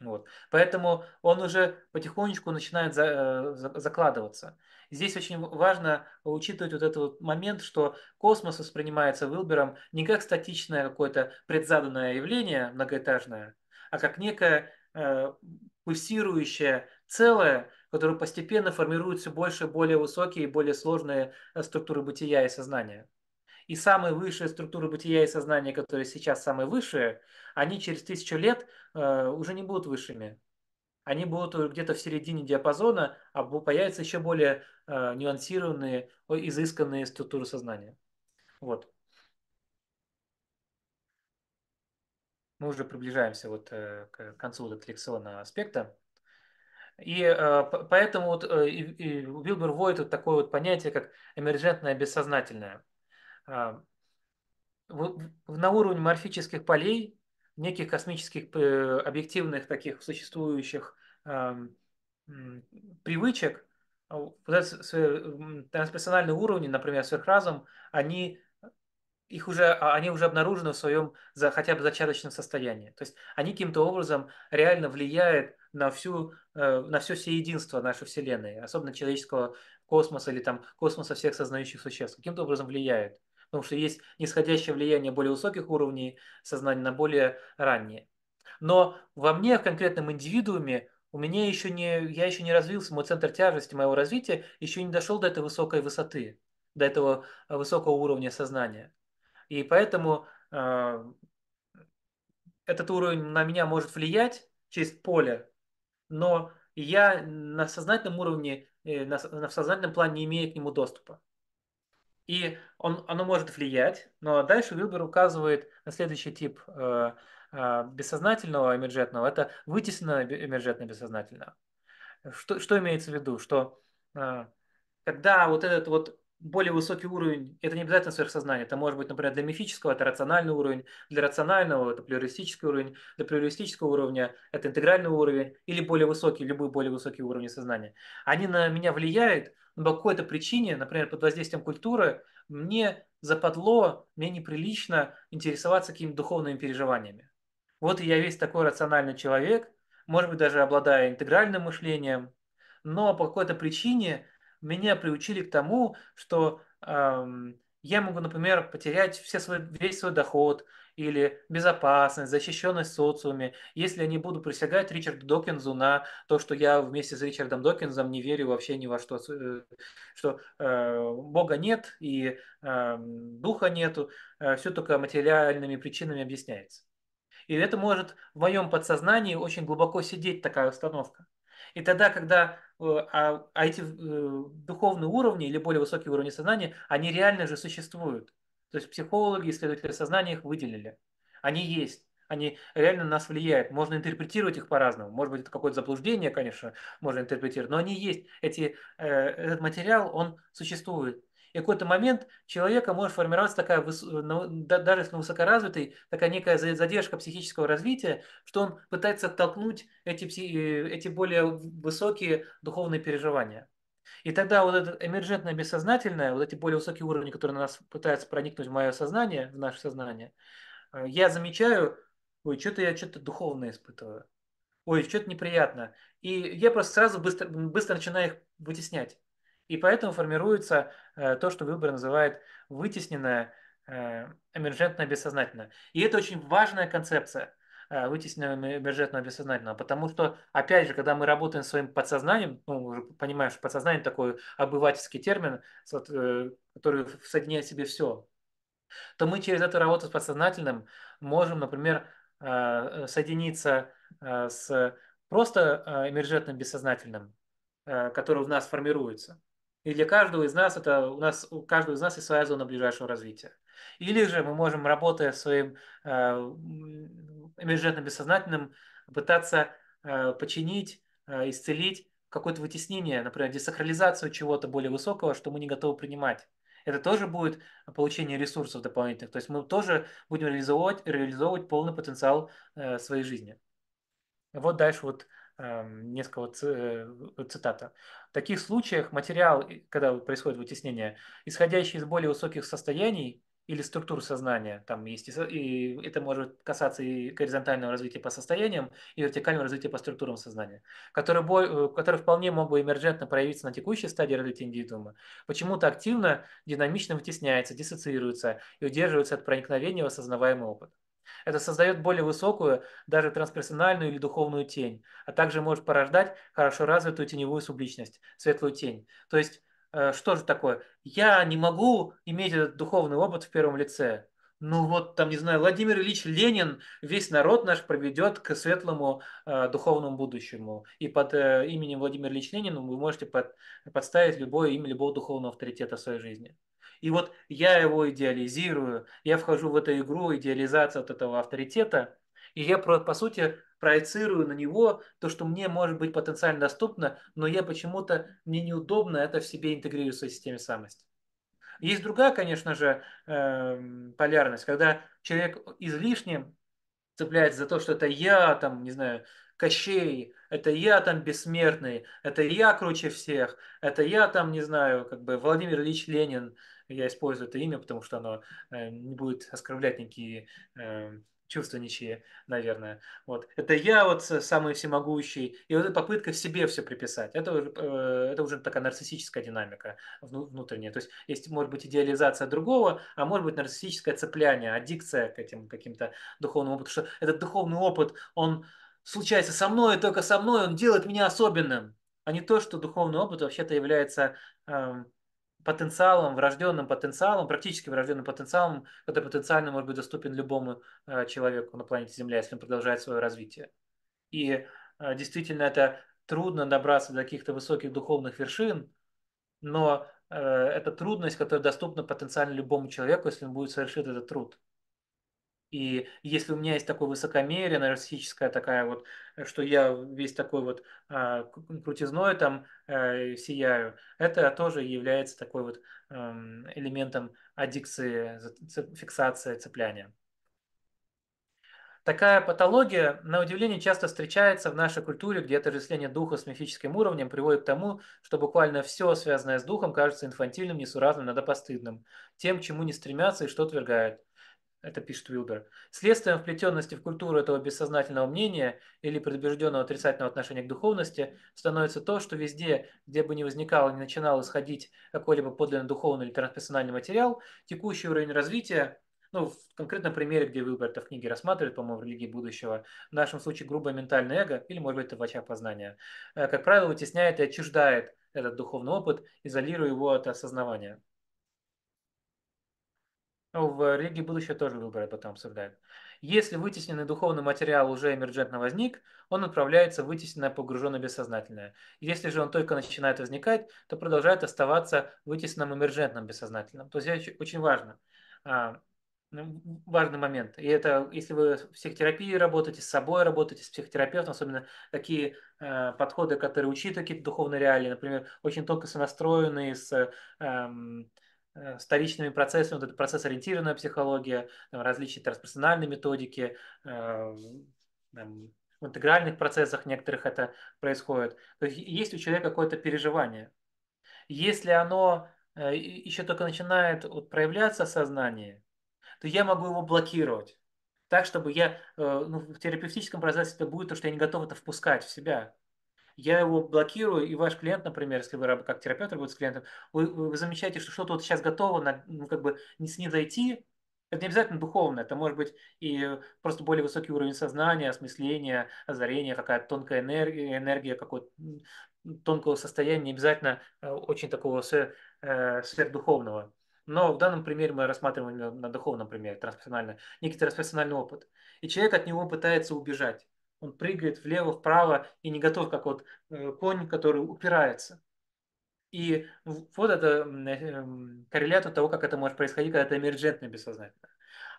Вот. Поэтому он уже потихонечку начинает за, э, за, закладываться. Здесь очень важно учитывать вот этот вот момент, что космос воспринимается Вилбером не как статичное какое-то предзаданное явление многоэтажное, а как некое э, пульсирующее целое, которое постепенно формирует все больше и более высокие и более сложные структуры бытия и сознания. И самые высшие структуры бытия и сознания, которые сейчас самые высшие, они через тысячу лет э, уже не будут высшими. Они будут где-то в середине диапазона, а появятся еще более э, нюансированные, изысканные структуры сознания. Вот. Мы уже приближаемся вот э, к концу вот лекционного аспекта. И э, поэтому вот э, Вилбер вводит вот такое вот понятие, как эмерджентное бессознательное – а, на уровне морфических полей неких космических э, объективных таких существующих а, привычек, а, вот трансперсональные уровни, например, сверхразум, они их уже, они уже обнаружены в своем за, хотя бы зачаточном состоянии. То есть они каким-то образом реально влияют на, всю, э, на все все единство нашей Вселенной, особенно человеческого космоса или там космоса всех сознающих существ. Каким-то образом влияют потому что есть нисходящее влияние более высоких уровней сознания на более ранние. Но во мне, в конкретном индивидууме, у меня еще не, я еще не развился, мой центр тяжести моего развития еще не дошел до этой высокой высоты, до этого э, высокого уровня сознания. И поэтому э, этот уровень на меня может влиять через поле, но я на сознательном уровне, э, на, на сознательном плане не имею к нему доступа и он, оно может влиять, но дальше Вилбер указывает на следующий тип э, э, бессознательного эмерджентного, это вытесненное эмерджентное бессознательное. Что, что имеется в виду? Что э, когда вот этот вот более высокий уровень, это не обязательно сверхсознание, это может быть, например, для мифического это рациональный уровень, для рационального это плюристический уровень, для плюристического уровня это интегральный уровень или более высокий, любые более высокие уровни сознания. Они на меня влияют, но по какой-то причине, например, под воздействием культуры, мне западло, мне неприлично интересоваться какими-то духовными переживаниями. Вот я весь такой рациональный человек, может быть, даже обладая интегральным мышлением, но по какой-то причине меня приучили к тому, что эм, я могу, например, потерять все свой, весь свой доход или безопасность, защищенность в социуме, если я не буду присягать Ричарду Докинзу на то, что я вместе с Ричардом Докинзом не верю вообще ни во что, э, что э, Бога нет и э, Духа нету, э, все только материальными причинами объясняется. И это может в моем подсознании очень глубоко сидеть такая установка. И тогда, когда Э, а, а эти э, духовные уровни или более высокие уровни сознания, они реально же существуют. То есть психологи, исследователи сознания их выделили. Они есть они реально на нас влияют. Можно интерпретировать их по-разному. Может быть, это какое-то заблуждение, конечно, можно интерпретировать, но они есть. Эти, э, этот материал, он существует. И в какой-то момент человека может формироваться такая, э, даже если он высокоразвитый, такая некая задержка психического развития, что он пытается оттолкнуть эти, э, эти более высокие духовные переживания. И тогда вот это эмерджентное бессознательное, вот эти более высокие уровни, которые на нас пытаются проникнуть в мое сознание, в наше сознание, э, я замечаю, ой, что-то я что-то духовное испытываю. Ой, что-то неприятно. И я просто сразу быстро, быстро начинаю их вытеснять. И поэтому формируется э, то, что Вилбер называет вытесненное э, эмерджентное бессознательное. И это очень важная концепция э, вытесненного эмерджентного бессознательного, потому что, опять же, когда мы работаем с своим подсознанием, ну, уже понимаем, что подсознание такой обывательский термин, который соединяет в себе все, то мы через эту работу с подсознательным можем, например, соединиться с просто эмерджентным бессознательным, который в нас формируется. И для каждого из нас это у нас у каждого из нас есть своя зона ближайшего развития. Или же мы можем, работая своим э, эмержентным бессознательным, пытаться э, починить, э, исцелить какое-то вытеснение, например, десакрализацию чего-то более высокого, что мы не готовы принимать. Это тоже будет получение ресурсов дополнительных. То есть мы тоже будем реализовывать, реализовывать полный потенциал э, своей жизни. Вот дальше вот Эм, несколько э, цитата. В таких случаях материал, когда происходит вытеснение, исходящий из более высоких состояний или структур сознания, там есть и это может касаться и горизонтального развития по состояниям, и вертикального развития по структурам сознания, который бо, э, которые вполне мог бы эмерджентно проявиться на текущей стадии развития индивидуума, почему-то активно, динамично вытесняется, диссоциируется и удерживается от проникновения в осознаваемый опыт. Это создает более высокую, даже трансперсональную или духовную тень, а также может порождать хорошо развитую теневую субличность, светлую тень. То есть, э, что же такое? Я не могу иметь этот духовный опыт в первом лице. Ну вот, там, не знаю, Владимир Ильич Ленин, весь народ наш проведет к светлому э, духовному будущему. И под э, именем Владимир Ильич Ленин вы можете под, подставить любое имя любого духовного авторитета в своей жизни. И вот я его идеализирую, я вхожу в эту игру, идеализация от этого авторитета, и я, по сути, проецирую на него то, что мне может быть потенциально доступно, но я почему-то, мне неудобно это в себе интегрирую в своей системе самости. Есть другая, конечно же, эм, полярность, когда человек излишне цепляется за то, что это я, там, не знаю, Кощей, это я там бессмертный, это я круче всех, это я там, не знаю, как бы Владимир Ильич Ленин, я использую это имя, потому что оно э, не будет оскорблять никакие эм, чувства ничьи, наверное. Вот. Это я вот самый всемогущий. И вот эта попытка в себе все приписать. Это, э, это уже такая нарциссическая динамика внутренняя. То есть есть, может быть, идеализация другого, а может быть, нарциссическое цепляние, аддикция к этим каким-то духовным опытам. Что этот духовный опыт, он случается со мной, только со мной, он делает меня особенным. А не то, что духовный опыт вообще-то является эм, потенциалом, врожденным потенциалом, практически врожденным потенциалом, который потенциально может быть доступен любому э, человеку на планете Земля, если он продолжает свое развитие. И э, действительно это трудно добраться до каких-то высоких духовных вершин, но э, это трудность, которая доступна потенциально любому человеку, если он будет совершить этот труд. И если у меня есть такое высокомерие, нарциссическая такая вот, э, что я весь такой вот а, крутизной там а, сияю, это тоже является такой вот а, элементом аддикции, фиксации, цепляния. Такая патология, на удивление, часто встречается в нашей культуре, где отождествление духа с мифическим уровнем приводит к тому, что буквально все, связанное с духом, кажется инфантильным, несуразным, надо постыдным, тем, чему не стремятся и что отвергают это пишет Вилбер. следствием вплетенности в культуру этого бессознательного мнения или предубежденного отрицательного отношения к духовности становится то, что везде, где бы ни возникало, и не начинал исходить какой-либо подлинно духовный или трансперсональный материал, текущий уровень развития ну, в конкретном примере, где Вилберт это в книге рассматривает, по-моему, в религии будущего, в нашем случае грубое ментальное эго, или, может быть, это вача познания, э, как правило, вытесняет и отчуждает этот духовный опыт, изолируя его от осознавания. Ну, в Риге будущее тоже выборы потом обсуждают. Если вытесненный духовный материал уже эмерджентно возник, он отправляется в вытесненное погруженное бессознательное. Если же он только начинает возникать, то продолжает оставаться вытесненным эмерджентным бессознательным. То есть очень важно. А, ну, важный момент. И это, если вы в психотерапии работаете, с собой работаете, с психотерапевтом, особенно такие э, подходы, которые учитывают какие-то духовные реалии, например, очень тонко сонастроенные с э, вторичными э, процессами, вот этот процесс-ориентированная психология, там, различные трансперсональные методики, э, там, в интегральных процессах некоторых это происходит. То есть, есть у человека какое-то переживание. Если оно э, еще только начинает вот проявляться в сознании, то я могу его блокировать. Так, чтобы я ну, в терапевтическом процессе это будет то, что я не готов это впускать в себя я его блокирую, и ваш клиент, например, если вы как терапевт работаете с клиентом, вы, вы замечаете, что что-то вот сейчас готово на, ну, как бы не с снизойти, это не обязательно духовное, это может быть и просто более высокий уровень сознания, осмысления, озарения, какая-то тонкая энергия, энергия какого-то тонкого состояния, не обязательно э, очень такого э, сверхдуховного. Но в данном примере мы рассматриваем на духовном примере трансперсонально, некий трансперсональный опыт. И человек от него пытается убежать он прыгает влево-вправо и не готов, как вот э, конь, который упирается. И вот это э, эм, коррелят от того, как это может происходить, когда это эмерджентное бессознательно.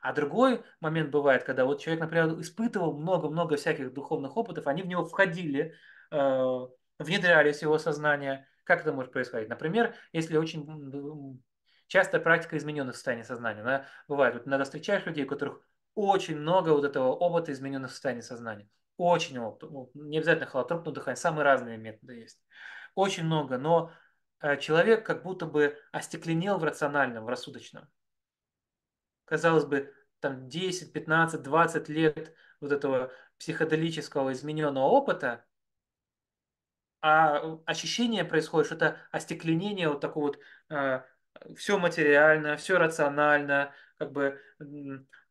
А другой момент бывает, когда вот человек, например, испытывал много-много всяких духовных опытов, они в него входили, э, внедрялись в его сознание. Как это может происходить? Например, если очень частая практика измененных состояний сознания. Она бывает, вот иногда встречаешь людей, у которых очень много вот этого опыта измененных состояний сознания. Очень много. Ну, не обязательно холотропное дыхание, самые разные методы есть. Очень много, но э, человек как будто бы остекленел в рациональном, в рассудочном. Казалось бы, там 10, 15, 20 лет вот этого психоделического измененного опыта, а ощущение происходит, что это остекленение вот такого вот э, все материально, все рационально, как бы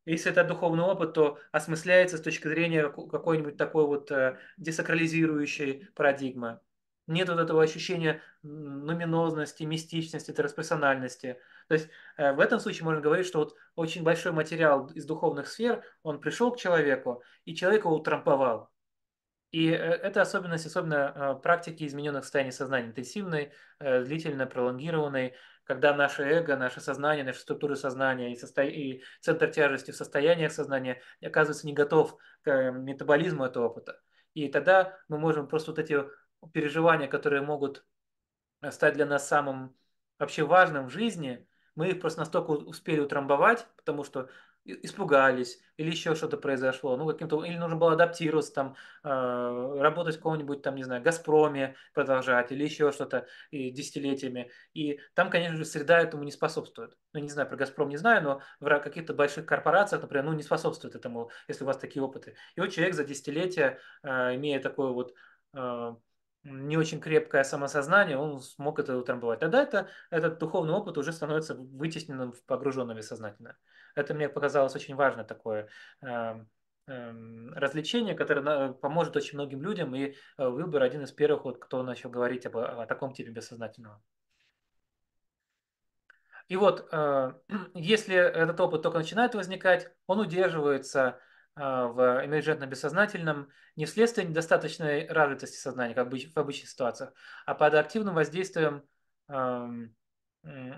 если это духовный опыт, то осмысляется с точки зрения какой-нибудь такой вот э, десакрализирующей парадигмы. Нет вот этого ощущения номинозности, мистичности, трансперсональности. То есть э, в этом случае можно говорить, что вот очень большой материал из духовных сфер, он пришел к человеку, и человек его утрамповал. И э, это особенность, особенно практики измененных состояний сознания, интенсивной, длительно пролонгированной, когда наше эго, наше сознание, наши структуры сознания и, состо... и центр тяжести в состояниях сознания оказывается не готов к э, метаболизму этого опыта. И тогда мы можем просто вот эти переживания, которые могут э, стать для нас самым вообще важным в жизни – мы их просто настолько успели утрамбовать, потому что испугались, или еще что-то произошло, ну, каким-то, или нужно было адаптироваться, там, э, работать в каком-нибудь, там, не знаю, Газпроме продолжать, или еще что-то, и десятилетиями. И там, конечно же, среда этому не способствует. Ну, не знаю, про Газпром не знаю, но в каких-то больших корпорациях, например, ну, не способствует этому, если у вас такие опыты. И вот человек за десятилетия, э, имея такой вот э, не очень крепкое самосознание, он смог это утрамбовать. Тогда это, этот духовный опыт уже становится вытесненным, погруженным бессознательно. Это мне показалось очень важное такое э, э, развлечение, которое поможет очень многим людям, и э, выбор. один из первых, вот, кто начал говорить об, о таком типе бессознательного. И вот, э, *clears throat* если этот опыт только начинает возникать, он удерживается а, в эмерджентно-бессознательном не вследствие недостаточной развитости сознания, как бы в обычных ситуациях, а под активным воздействием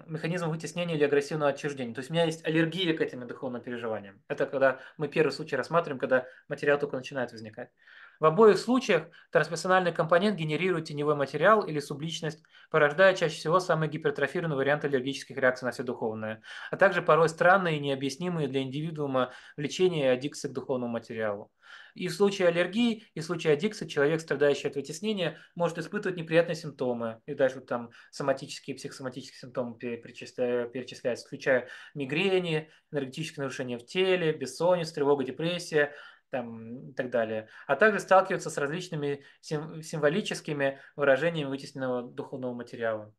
механизм вытеснения или агрессивного отчуждения. То есть у меня есть аллергия к этим духовным переживаниям. Это когда мы первый случай рассматриваем, когда материал только начинает возникать. В обоих случаях трансперсональный компонент генерирует теневой материал или субличность, порождая чаще всего самый гипертрофированный вариант аллергических реакций на все духовное, а также порой странные и необъяснимые для индивидуума влечения и аддикции к духовному материалу. И в случае аллергии, и в случае аддикции человек, страдающий от вытеснения, может испытывать неприятные симптомы. И даже там соматические психосоматические симптомы перечисляются, включая мигрени, энергетические нарушения в теле, бессонница, тревога, депрессия там, и так далее. А также сталкиваются с различными сим- символическими выражениями вытесненного духовного материала.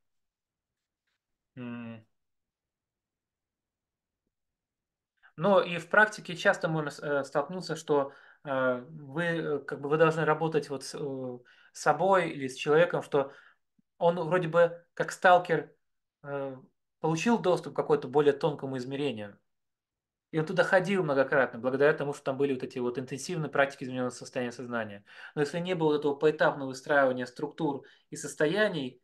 Но и в практике часто можно э, столкнуться, что Э, вы как бы вы должны работать вот э, с собой или с человеком, что он вроде бы как сталкер э, получил доступ к какому-то более тонкому измерению. И он туда ходил многократно, благодаря тому, что там были вот эти вот интенсивные практики измененного состояния сознания. Но если не было вот этого поэтапного выстраивания структур и состояний,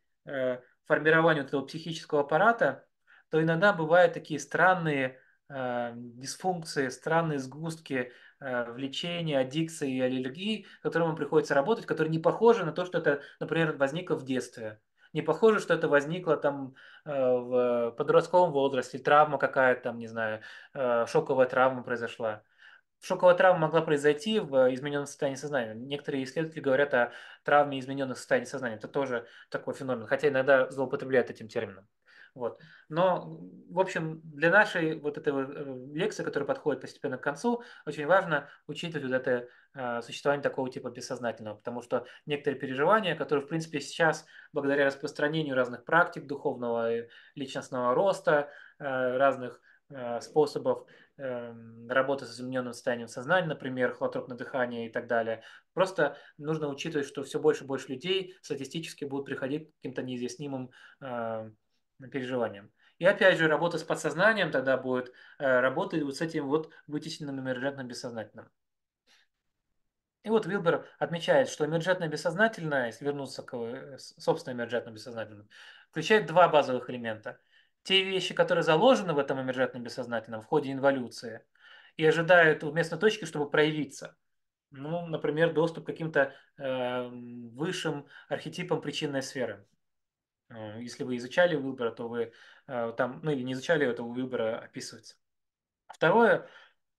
формирования вот этого психического аппарата, то иногда бывают такие странные дисфункции, странные сгустки, Э, влечения, аддикции или аллергии, с которым вам приходится работать, которые не похожи на то, что это, например, возникло в детстве. Не похоже, что это возникло там э, в подростковом возрасте, травма какая-то там, не знаю, э, шоковая травма произошла. Шоковая травма могла произойти в измененном состоянии сознания. Некоторые исследователи говорят о травме измененных состояний сознания. Это тоже такой феномен, хотя иногда злоупотребляют этим термином. Вот. Но, в общем, для нашей вот этой э, лекции, которая подходит постепенно к концу, очень важно учитывать вот это э, существование такого типа бессознательного, потому что некоторые переживания, которые, в принципе, сейчас благодаря распространению разных практик духовного и личностного роста, э, разных э, способов э, работы с измененным состоянием сознания, например, холотропное дыхание и так далее. Просто нужно учитывать, что все больше и больше людей статистически будут приходить к каким-то неизъяснимым э, переживаниям. И опять же, работа с подсознанием тогда будет э, работать вот с этим вот вытесненным эмерджентным бессознательным. И вот Вилбер отмечает, что эмерджентное бессознательное, если вернуться к э, собственному эмерджентному бессознательному, включает два базовых элемента. Те вещи, которые заложены в этом эмерджентном бессознательном в ходе инволюции и ожидают уместной точки, чтобы проявиться. Ну, например, доступ к каким-то э, высшим архетипам причинной сферы. Э, если вы изучали Уилбера, то вы э, там, ну или не изучали, это у Уилбера описывается. Второе,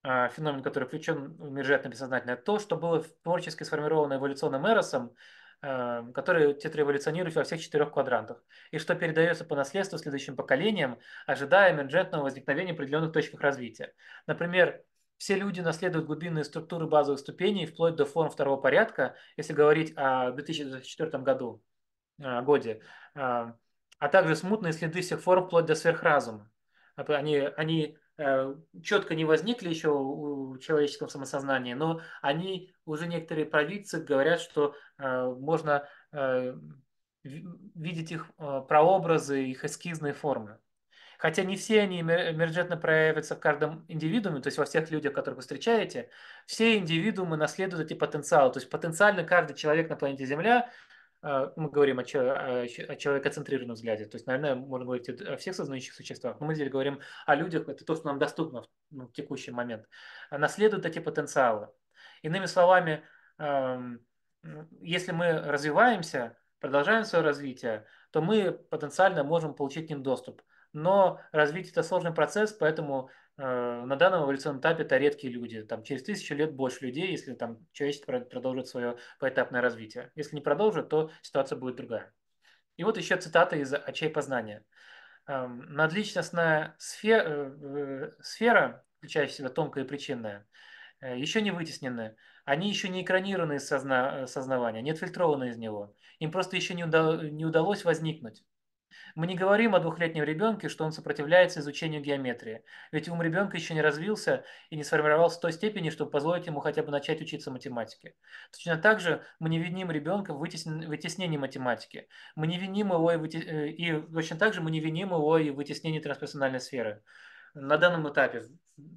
э, феномен, который включен в межжетное бессознательное, то, что было творчески сформировано эволюционным эросом, который тетреволюционирует во всех четырех квадрантах, и что передается по наследству следующим поколениям, ожидая эмерджентного возникновения определенных точек развития. Например, все люди наследуют глубинные структуры базовых ступеней вплоть до форм второго порядка, если говорить о 2004 году, годе. А, а также смутные следы всех форм вплоть до сверхразума. А они, они э, четко не возникли еще у человеческого самосознания, но они уже некоторые провидцы говорят, что э, можно э, видеть их прообразы, их эскизные формы. Хотя не все они эмерджентно проявятся в каждом индивидууме, то есть во всех людях, которых вы встречаете, все индивидуумы наследуют эти потенциалы. То есть потенциально каждый человек на планете Земля Э, мы говорим о, о человекоцентрированном взгляде. То есть, наверное, можно говорить о всех сознающих существах, но мы здесь говорим о людях, это то, что нам доступно в, ну, в текущий момент. Наследуют эти потенциалы. Иными словами, эм, если мы развиваемся, продолжаем свое развитие, то мы потенциально можем получить к ним доступ. Но развитие – это сложный процесс, поэтому Э, на данном эволюционном этапе это редкие люди. Там, через тысячу лет больше людей, если там, человечество продолжит свое поэтапное развитие. Если не продолжит, то ситуация будет другая. И вот еще цитата из «Очей познания». Эм, Надличностная сфера, э, сфера, включая в себя тонкое и причинное, э, еще не вытеснены. Они еще не экранированы из созна- сознавания, не отфильтрованы из него. Им просто еще не, удалось возникнуть. Мы не говорим о двухлетнем ребенке, что он сопротивляется изучению геометрии, ведь ум ребенка еще не развился и не сформировался в той степени, чтобы позволить ему хотя бы начать учиться математике. Точно так же мы не виним ребенка в вытеснении математики. Мы не виним его и, вытес... Э, и точно так же мы не виним его и в вытеснении трансперсональной сферы. На данном этапе,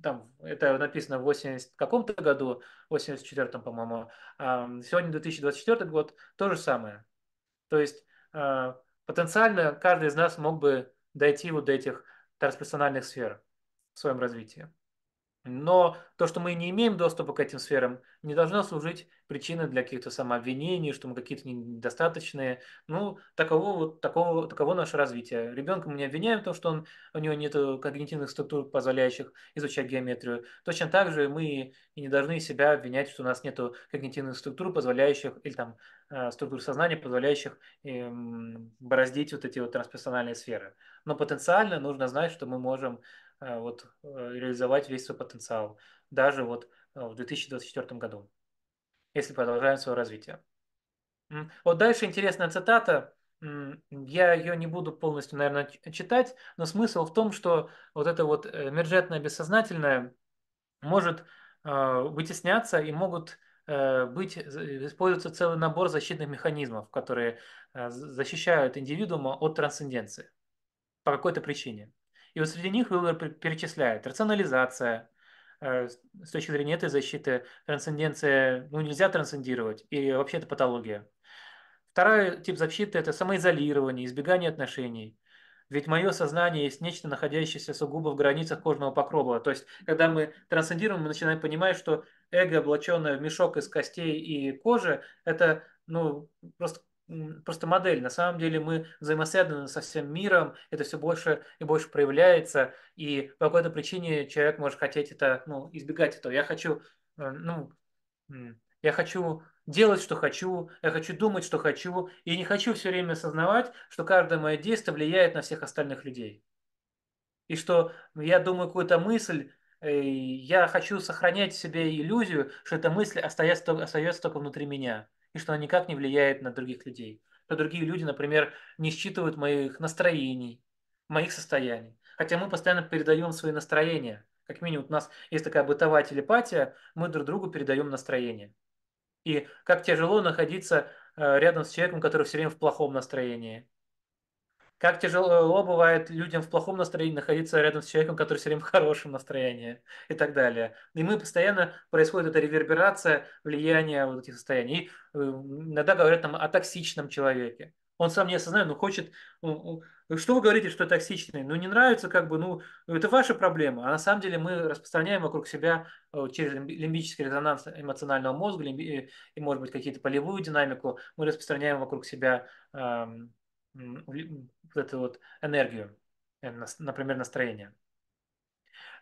там, это написано в 80 каком-то году, 84-м, по-моему, а, сегодня 2024 год, то же самое. То есть а, потенциально каждый из нас мог бы дойти вот до этих трансперсональных сфер в своем развитии. Но то, что мы не имеем доступа к этим сферам, не должно служить причиной для каких-то самообвинений, что мы какие-то недостаточные. Ну, таково, вот, такого, таково наше развитие. Ребенка мы не обвиняем в том, что он, у него нет э, когнитивных структур, позволяющих изучать геометрию. Точно так же мы и не должны себя обвинять, что у нас нет когнитивных структур, позволяющих, или там э, структур сознания, позволяющих эм, бороздить вот эти вот трансперсональные сферы. Но потенциально нужно знать, что мы можем Э, вот, э, реализовать весь свой потенциал, даже вот э, в 2024 году, если продолжаем свое развитие. Вот дальше интересная цитата. Я ее не буду полностью, наверное, читать, но смысл в том, что вот это вот мержетное бессознательное может вытесняться и могут быть, используется целый набор защитных механизмов, которые защищают индивидуума от трансценденции по какой-то причине. И вот среди них Уиллер перечисляет рационализация, э, с точки зрения этой защиты трансценденция, ну, нельзя трансцендировать, и вообще это патология. Второй тип защиты – это самоизолирование, избегание отношений. Ведь мое сознание есть нечто, находящееся сугубо в границах кожного покрова. То есть, когда мы трансцендируем, мы начинаем понимать, что эго, облаченное в мешок из костей и кожи, это ну, просто просто модель. На самом деле мы взаимосвязаны со всем миром, это все больше и больше проявляется, и по какой-то причине человек может хотеть это, ну, избегать этого. Я хочу, э, ну, я хочу делать, что хочу, я хочу думать, что хочу, и не хочу все время осознавать, что каждое мое действие влияет на всех остальных людей. И что я думаю какую-то мысль, я хочу сохранять в себе иллюзию, что эта мысль остается, остается только внутри меня и что она никак не влияет на других людей. Что другие люди, например, не считывают моих настроений, моих состояний. Хотя мы постоянно передаем свои настроения. Как минимум у нас есть такая бытовая телепатия, мы друг другу передаем настроение. И как тяжело находиться э, рядом с человеком, который все время в плохом настроении. Как тяжело бывает людям в плохом настроении находиться рядом с человеком, который все время в хорошем настроении и так далее. И мы постоянно происходит эта реверберация влияния вот этих состояний. И э, иногда говорят там о токсичном человеке. Он сам не осознает, но хочет... что вы говорите, что токсичный? Ну, не нравится, как бы, ну, это ваша проблема. А на самом деле мы распространяем вокруг себя э, через лимбический резонанс эмоционального мозга э, и, может быть, какие-то полевую динамику, мы распространяем вокруг себя эм, вот эту вот энергию, э, например, настроение.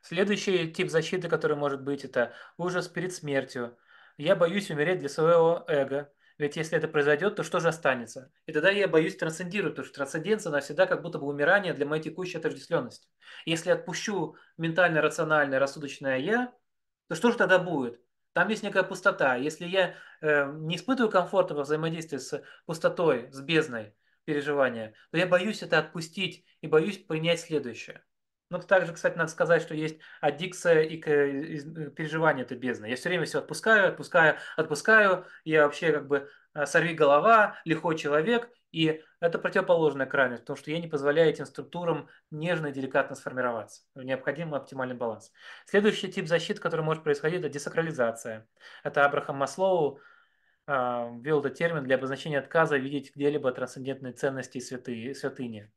Следующий тип защиты, который может быть, это ужас перед смертью. Я боюсь умереть для своего эго, ведь если это произойдет, то что же останется? И тогда я боюсь трансцендировать, потому что трансценденция, она всегда как будто бы умирание для моей текущей отождествленности. Если отпущу ментальное, рациональное, рассудочное «я», то что же тогда будет? Там есть некая пустота. Если я э, не испытываю комфорта во взаимодействии с пустотой, с бездной, переживания. Но я боюсь это отпустить и боюсь принять следующее. Но ну, также, кстати, надо сказать, что есть аддикция и э, э, переживание это бездна. Я все время все отпускаю, отпускаю, отпускаю. Я вообще как бы а, сорви голова, лихой человек. И это противоположная крайность, потому что я не позволяю этим структурам нежно и деликатно сформироваться. Необходим оптимальный баланс. Следующий тип защиты, который может происходить, это десакрализация. Это Абрахам Маслоу а, ввел этот термин для обозначения отказа видеть где-либо трансцендентные ценности и святые, святыни.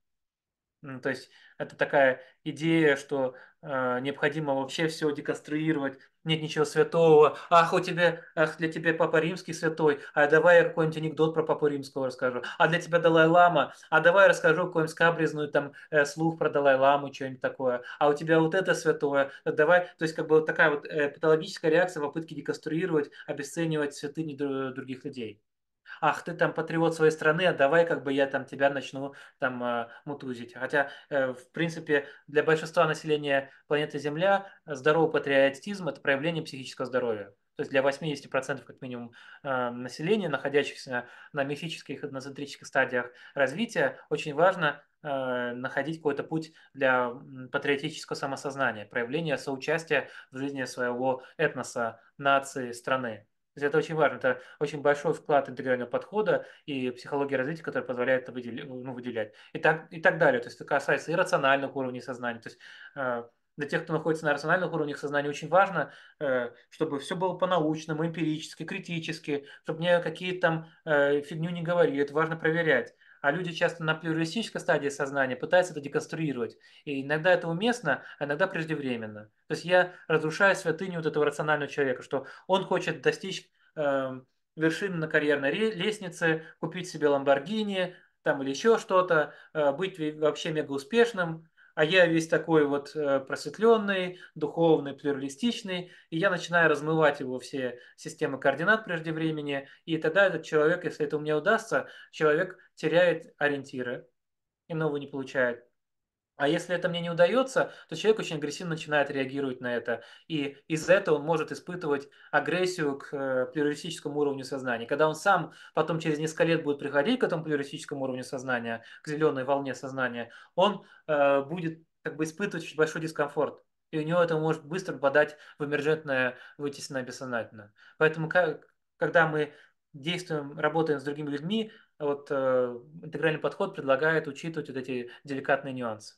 То есть это такая идея, что а, необходимо вообще все деконструировать, нет ничего святого, ах, у тебя, ах, для тебя Папа Римский святой, а давай я какой-нибудь анекдот про Папу Римского расскажу, а для тебя Далай-Лама, а давай я расскажу какой-нибудь скабрезную там э, слух про Далай-Ламу, что-нибудь такое, а у тебя вот это святое, давай, то есть как бы вот такая вот э, патологическая реакция в попытке деконструировать, обесценивать святыни других людей ах, ты там патриот своей страны, а давай как бы я там тебя начну там а, мутузить. Хотя, э, в принципе, для большинства населения планеты Земля здоровый патриотизм – это проявление психического здоровья. То есть для 80% как минимум а, населения, находящихся на мифических и этноцентрических стадиях развития, очень важно а, находить какой-то путь для патриотического самосознания, проявления соучастия в жизни своего этноса, нации, страны. То это очень важно, это очень большой вклад интегрального подхода и психологии развития, который позволяет это выделять, ну, выделять. И, так, и так далее. То есть это касается и рациональных уровней сознания. То есть э, для тех, кто находится на рациональных уровнях сознания, очень важно, э, чтобы все было по-научному, эмпирически, критически, чтобы мне какие-то там э, фигню не говорили. Это важно проверять а люди часто на плюралистической стадии сознания пытаются это деконструировать. И иногда это уместно, а иногда преждевременно. То есть я разрушаю святыню вот этого рационального человека, что он хочет достичь э, вершины на карьерной лестнице, купить себе Ламборгини там или еще что-то, э, быть вообще мега успешным, а я весь такой вот э, просветленный, духовный, плюралистичный, и я начинаю размывать его все системы координат прежде времени, и тогда этот человек, если это у меня удастся, человек теряет ориентиры, и нового не получает. А если это мне не удается, то человек очень агрессивно начинает реагировать на это. И из-за этого он может испытывать агрессию к э, плюралистическому уровню сознания. Когда он сам потом через несколько лет будет приходить к этому плюралистическому уровню сознания, к зеленой волне сознания, он э, будет как бы испытывать очень большой дискомфорт. И у него это может быстро подать в эмержентное, вытесненное бессознательно. Поэтому, как, когда мы действуем, работаем с другими людьми, вот э, интегральный подход предлагает учитывать вот эти деликатные нюансы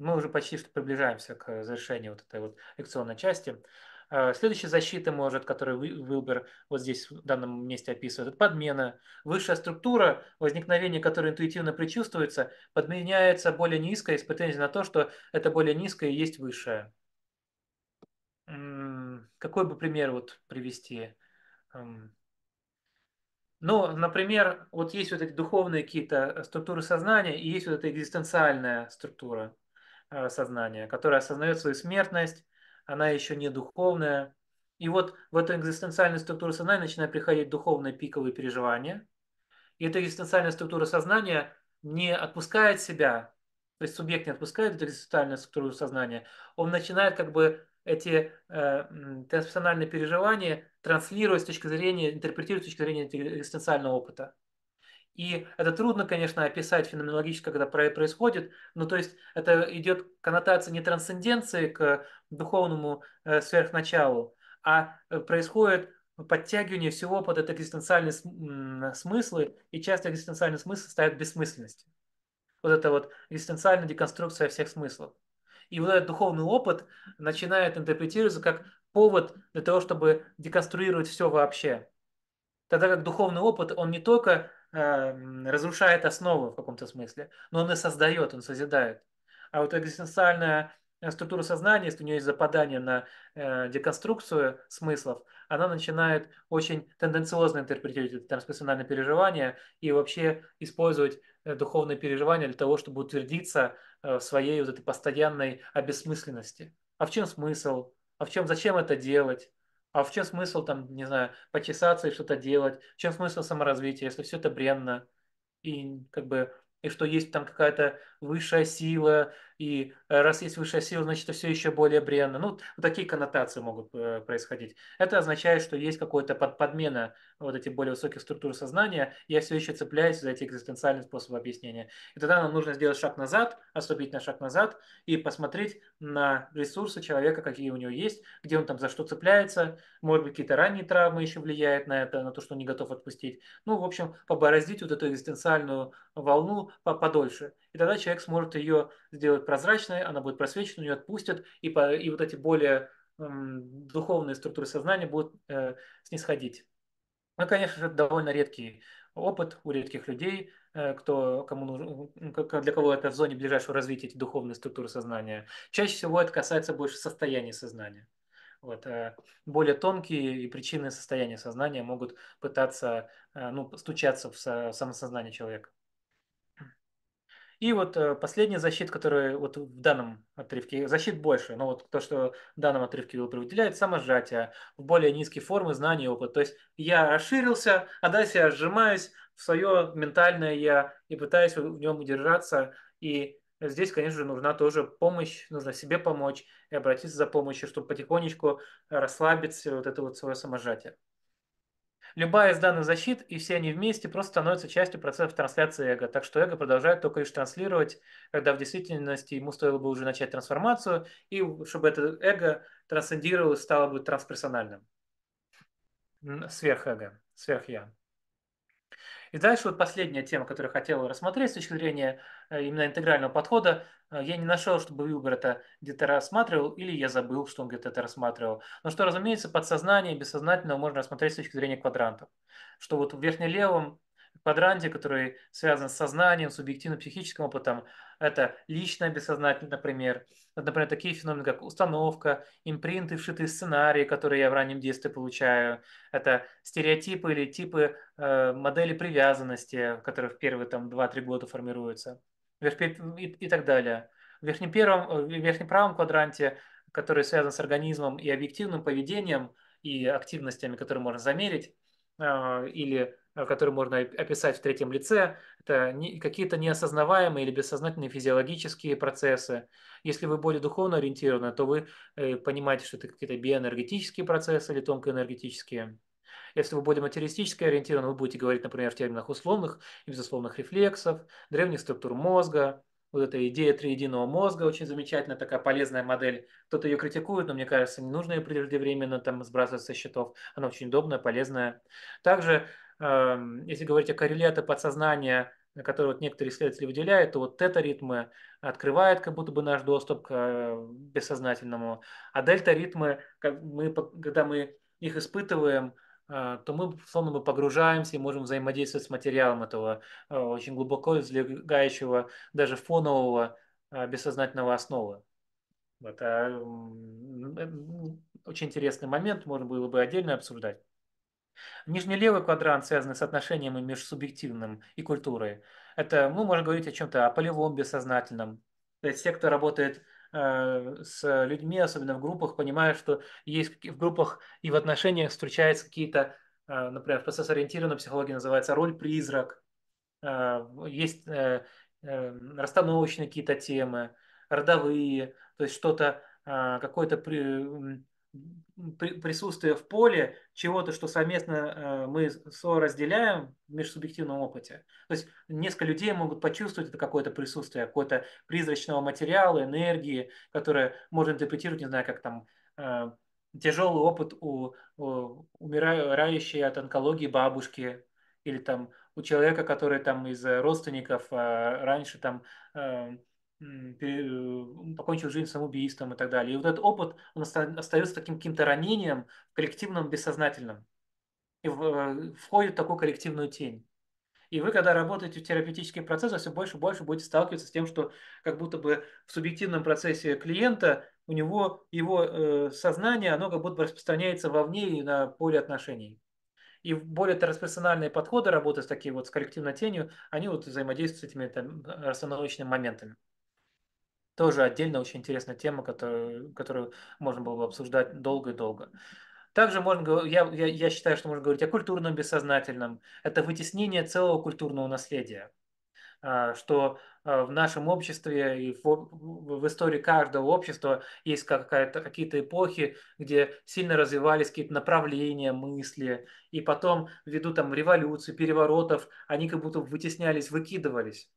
мы уже почти что приближаемся к завершению вот этой вот лекционной части. Э, Следующая защита может, которую Вилбер вот здесь в данном месте описывает, это подмена. Высшая структура, возникновение которой интуитивно предчувствуется, подменяется более низкой с претензией на то, что это более низкое и есть высшее. Какой бы пример вот привести? Эм. Ну, например, вот есть вот эти духовные какие-то э, структуры сознания и есть вот эта экзистенциальная структура. Э, сознания, которое осознает свою смертность, она еще не духовная. И вот в эту экзистенциальную структуру сознания начинают приходить духовные пиковые переживания. И эта экзистенциальная структура сознания не отпускает себя, то есть субъект не отпускает эту экзистенциальную структуру сознания, он начинает как бы эти э, трансперсональные переживания транслировать с точки зрения, интерпретировать с точки зрения экзистенциального опыта. И это трудно, конечно, описать феноменологически, когда происходит, но то есть это идет коннотация не трансценденции к духовному э, сверхначалу, а э, происходит подтягивание всего под этот экзистенциальный смыслы и часть экзистенциального смысла состоит в бессмысленности. Вот это вот экзистенциальная деконструкция всех смыслов. И вот этот духовный опыт начинает интерпретироваться как повод для того, чтобы деконструировать все вообще. Тогда как духовный опыт, он не только Эм, разрушает основу в каком-то смысле, но он и создает, он созидает. А вот экзистенциальная э, структура сознания, если у нее есть западание на э, деконструкцию смыслов, она начинает очень тенденциозно интерпретировать это трансперсональное переживание и вообще использовать э, духовные переживания для того, чтобы утвердиться в своей вот этой постоянной обесмысленности. А в чем смысл? А в чем, зачем это делать? А в чем смысл там, не знаю, почесаться и что-то делать? В чем смысл саморазвития, если все это бренно? И как бы и что есть там какая-то высшая сила, и э, раз есть высшая сила, значит, это все еще более бренно. Ну, такие коннотации могут э, происходить. Это означает, что есть какая-то под подмена вот этих более высоких структур сознания, я все еще цепляюсь за эти экзистенциальные способы объяснения. И тогда нам нужно сделать шаг назад, отступить на шаг назад и посмотреть на ресурсы человека, какие у него есть, где он там за что цепляется, может быть, какие-то ранние травмы еще влияют на это, на то, что он не готов отпустить. Ну, в общем, побороздить вот эту экзистенциальную волну подольше и тогда человек сможет ее сделать прозрачной, она будет просвечена, ее отпустят, и, по, и вот эти более эм, духовные структуры сознания будут э, снисходить. Ну, конечно, это довольно редкий опыт у редких людей, э, кто, кому нужен, ну, для кого это в зоне ближайшего развития эти духовные структуры сознания. Чаще всего это касается больше состояния сознания. Вот. Э, более тонкие и причины состояния сознания могут пытаться э, ну, стучаться в самосознание человека. И вот э, последний защит, который вот в данном отрывке, защит больше, но вот то, что в данном отрывке Вилпер выделяет, саможатие, в более низкие формы знаний и опыт. То есть я расширился, а дальше я сжимаюсь в свое ментальное я и пытаюсь в нем удержаться. И здесь, конечно же, нужна тоже помощь, нужно себе помочь и обратиться за помощью, чтобы потихонечку расслабить вот это вот свое саможатие. Любая из данных защит, и все они вместе, просто становятся частью процессов трансляции эго. Так что эго продолжает только лишь транслировать, когда в действительности ему стоило бы уже начать трансформацию, и чтобы это эго трансцендировало стало бы трансперсональным. Сверхэго, сверхя. И дальше вот последняя тема, которую я хотел рассмотреть с точки зрения э, именно интегрального подхода. Э, я не нашел, чтобы Вилбер это где-то рассматривал, или я забыл, что он где-то это рассматривал. Но что, разумеется, подсознание бессознательного можно рассмотреть с точки зрения квадрантов. Что вот в верхнем левом квадранте, который связан с сознанием, субъективным психическим опытом. Это личное бессознательное, например. Это, например, такие феномены, как установка, импринты, вшитые сценарии, которые я в раннем детстве получаю. Это стереотипы или типы э, модели привязанности, которые в первые там, 2-3 года формируются. И, и так далее. В верхнем, первом, в верхнем правом квадранте, который связан с организмом и объективным поведением, и активностями, которые можно замерить, э, или Э, который можно описать в третьем лице, это какие-то неосознаваемые или бессознательные физиологические процессы. Если вы более духовно ориентированы, то вы э, понимаете, что это какие-то биоэнергетические процессы или тонкоэнергетические. Если вы более материалистически ориентированы, вы будете говорить, например, в терминах условных и безусловных рефлексов, древних структур мозга, вот эта идея триединого мозга очень замечательная, такая полезная модель. Кто-то ее критикует, но мне кажется, не нужно ее преждевременно там сбрасывать со счетов. Она очень удобная, полезная. Также Эм, если говорить о коррелятах подсознания, которые вот некоторые исследователи выделяют, то вот тета-ритмы открывают как будто бы наш доступ к э, бессознательному, а дельта-ритмы, мы, когда мы их испытываем, э, то мы словно мы погружаемся и можем взаимодействовать с материалом этого э, очень глубоко взлегающего даже фонового бессознательного основы. Это а, очень интересный момент, можно было бы отдельно обсуждать. Нижний левый квадрант связан с отношениями между субъективным и культурой. Это мы можем говорить о чем-то, о полевом бессознательном. То есть те, кто работает э, с людьми, особенно в группах, понимают, что есть в группах и в отношениях встречаются какие-то, э, например, в процесс психологии называется роль-призрак, э, есть расстановочные какие-то темы, родовые, то есть что-то, э, какой-то присутствие в поле чего-то, что совместно э, мы разделяем в межсубъективном опыте. То есть несколько людей могут почувствовать это какое-то присутствие, какое-то призрачного материала, энергии, которое можно интерпретировать, не знаю, как там э, тяжелый опыт у, у умирающей от онкологии бабушки или там у человека, который там из э, родственников раньше там ну, покончил жизнь самоубийством и так далее. И вот этот опыт, он остается таким каким-то ранением коллективным, бессознательным. И э, входит в такую коллективную тень. И вы, когда работаете в терапевтических процессах, все больше и больше будете сталкиваться с тем, что как будто бы в субъективном процессе клиента у него его э, сознание, оно как будто бы распространяется вовне и на поле отношений. И более трансперсональные подходы работы с такими вот с коллективной тенью, они вот взаимодействуют с этими там, э, расстановочными моментами. Тоже отдельно очень интересная тема, которую, которую можно было бы обсуждать долго и долго. Также можно, я, я, я считаю, что можно говорить о культурном бессознательном. Это вытеснение целого культурного наследия а, что а, в нашем обществе и в, в истории каждого общества есть какая-то, какие-то эпохи, где сильно развивались какие-то направления мысли, и потом ввиду там революций, переворотов, они как будто вытеснялись, выкидывались.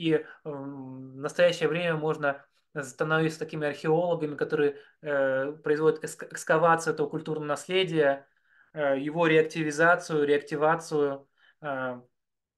И эм, в настоящее время можно становиться такими археологами, которые э, производят экскавацию этого культурного наследия, э, его реактивизацию, реактивацию, э,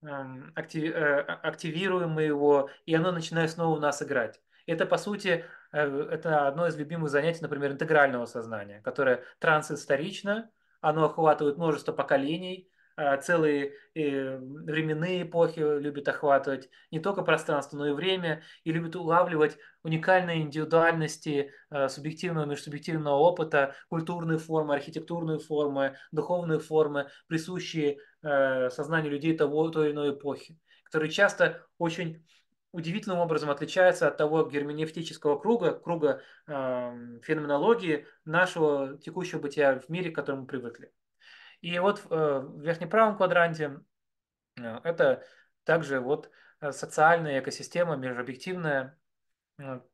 эм, актив, э, активируем мы его, и оно начинает снова у нас играть. Это, по сути, э, это одно из любимых занятий, например, интегрального сознания, которое трансисторично, оно охватывает множество поколений, а, целые э, временные эпохи любит охватывать, не только пространство, но и время, и любит улавливать уникальные индивидуальности а, субъективного и межсубъективного опыта, культурные формы, архитектурные формы, духовные формы, присущие а, сознанию людей того, той или иной эпохи, которые часто очень удивительным образом отличаются от того герменевтического круга, круга феноменологии нашего текущего бытия в мире, к которому мы привыкли. И вот э, в верхнем правом квадранте э, это также вот э, социальная экосистема, межобъективная,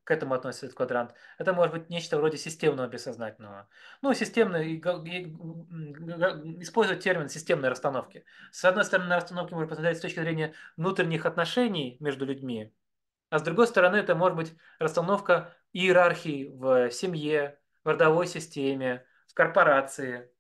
к этому относится этот квадрант. Это может быть нечто вроде системного бессознательного. Ну, системный, использовать термин системной расстановки. С одной стороны, на расстановки можно посмотреть с точки зрения внутренних отношений между людьми, а с другой стороны, это может быть расстановка иерархии в семье, в родовой системе, в корпорации,